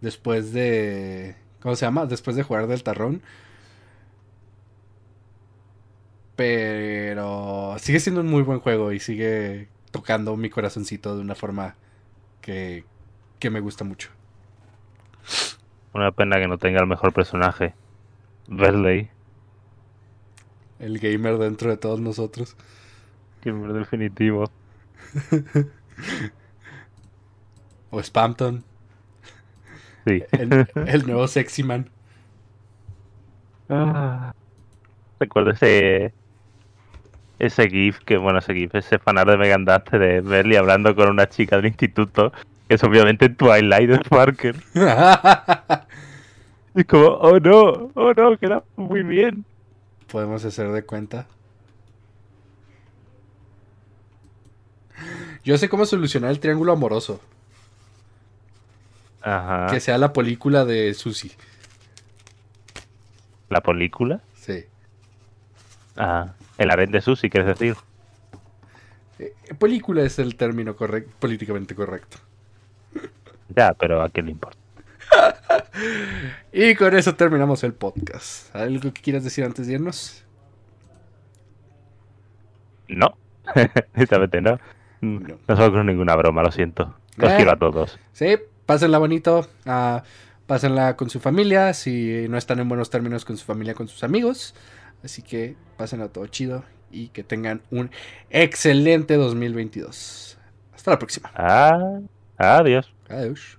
después de ¿cómo se llama? Después de jugar del tarrón. Pero sigue siendo un muy buen juego y sigue tocando mi corazoncito de una forma que, que me gusta mucho. Una pena que no tenga el mejor personaje. Verley el gamer dentro de todos nosotros. Gamer definitivo. o Spamton. Sí. El, nuevo Sexy Man. Ah. Recuerdo ese. Ese GIF, que bueno, ese GIF, ese fanar de Megan de Berly hablando con una chica del instituto, que es obviamente Twilight Parker. y como, oh no, oh no, queda muy bien podemos hacer de cuenta. Yo sé cómo solucionar el triángulo amoroso. Que sea la película de Susi. ¿La película? Sí. el avent de Susi, quieres decir. Eh, película es el término correcto, políticamente correcto. Ya, pero ¿a qué le importa? y con eso terminamos el podcast. ¿Algo que quieras decir antes de irnos? No, no. No, con ninguna broma, lo siento. Los eh, quiero a todos. Sí, pásenla bonito. Ah, pásenla con su familia. Si no están en buenos términos con su familia, con sus amigos. Así que pásenla todo chido y que tengan un excelente 2022. Hasta la próxima. Ah, adiós. Adiós.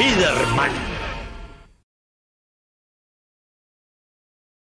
spider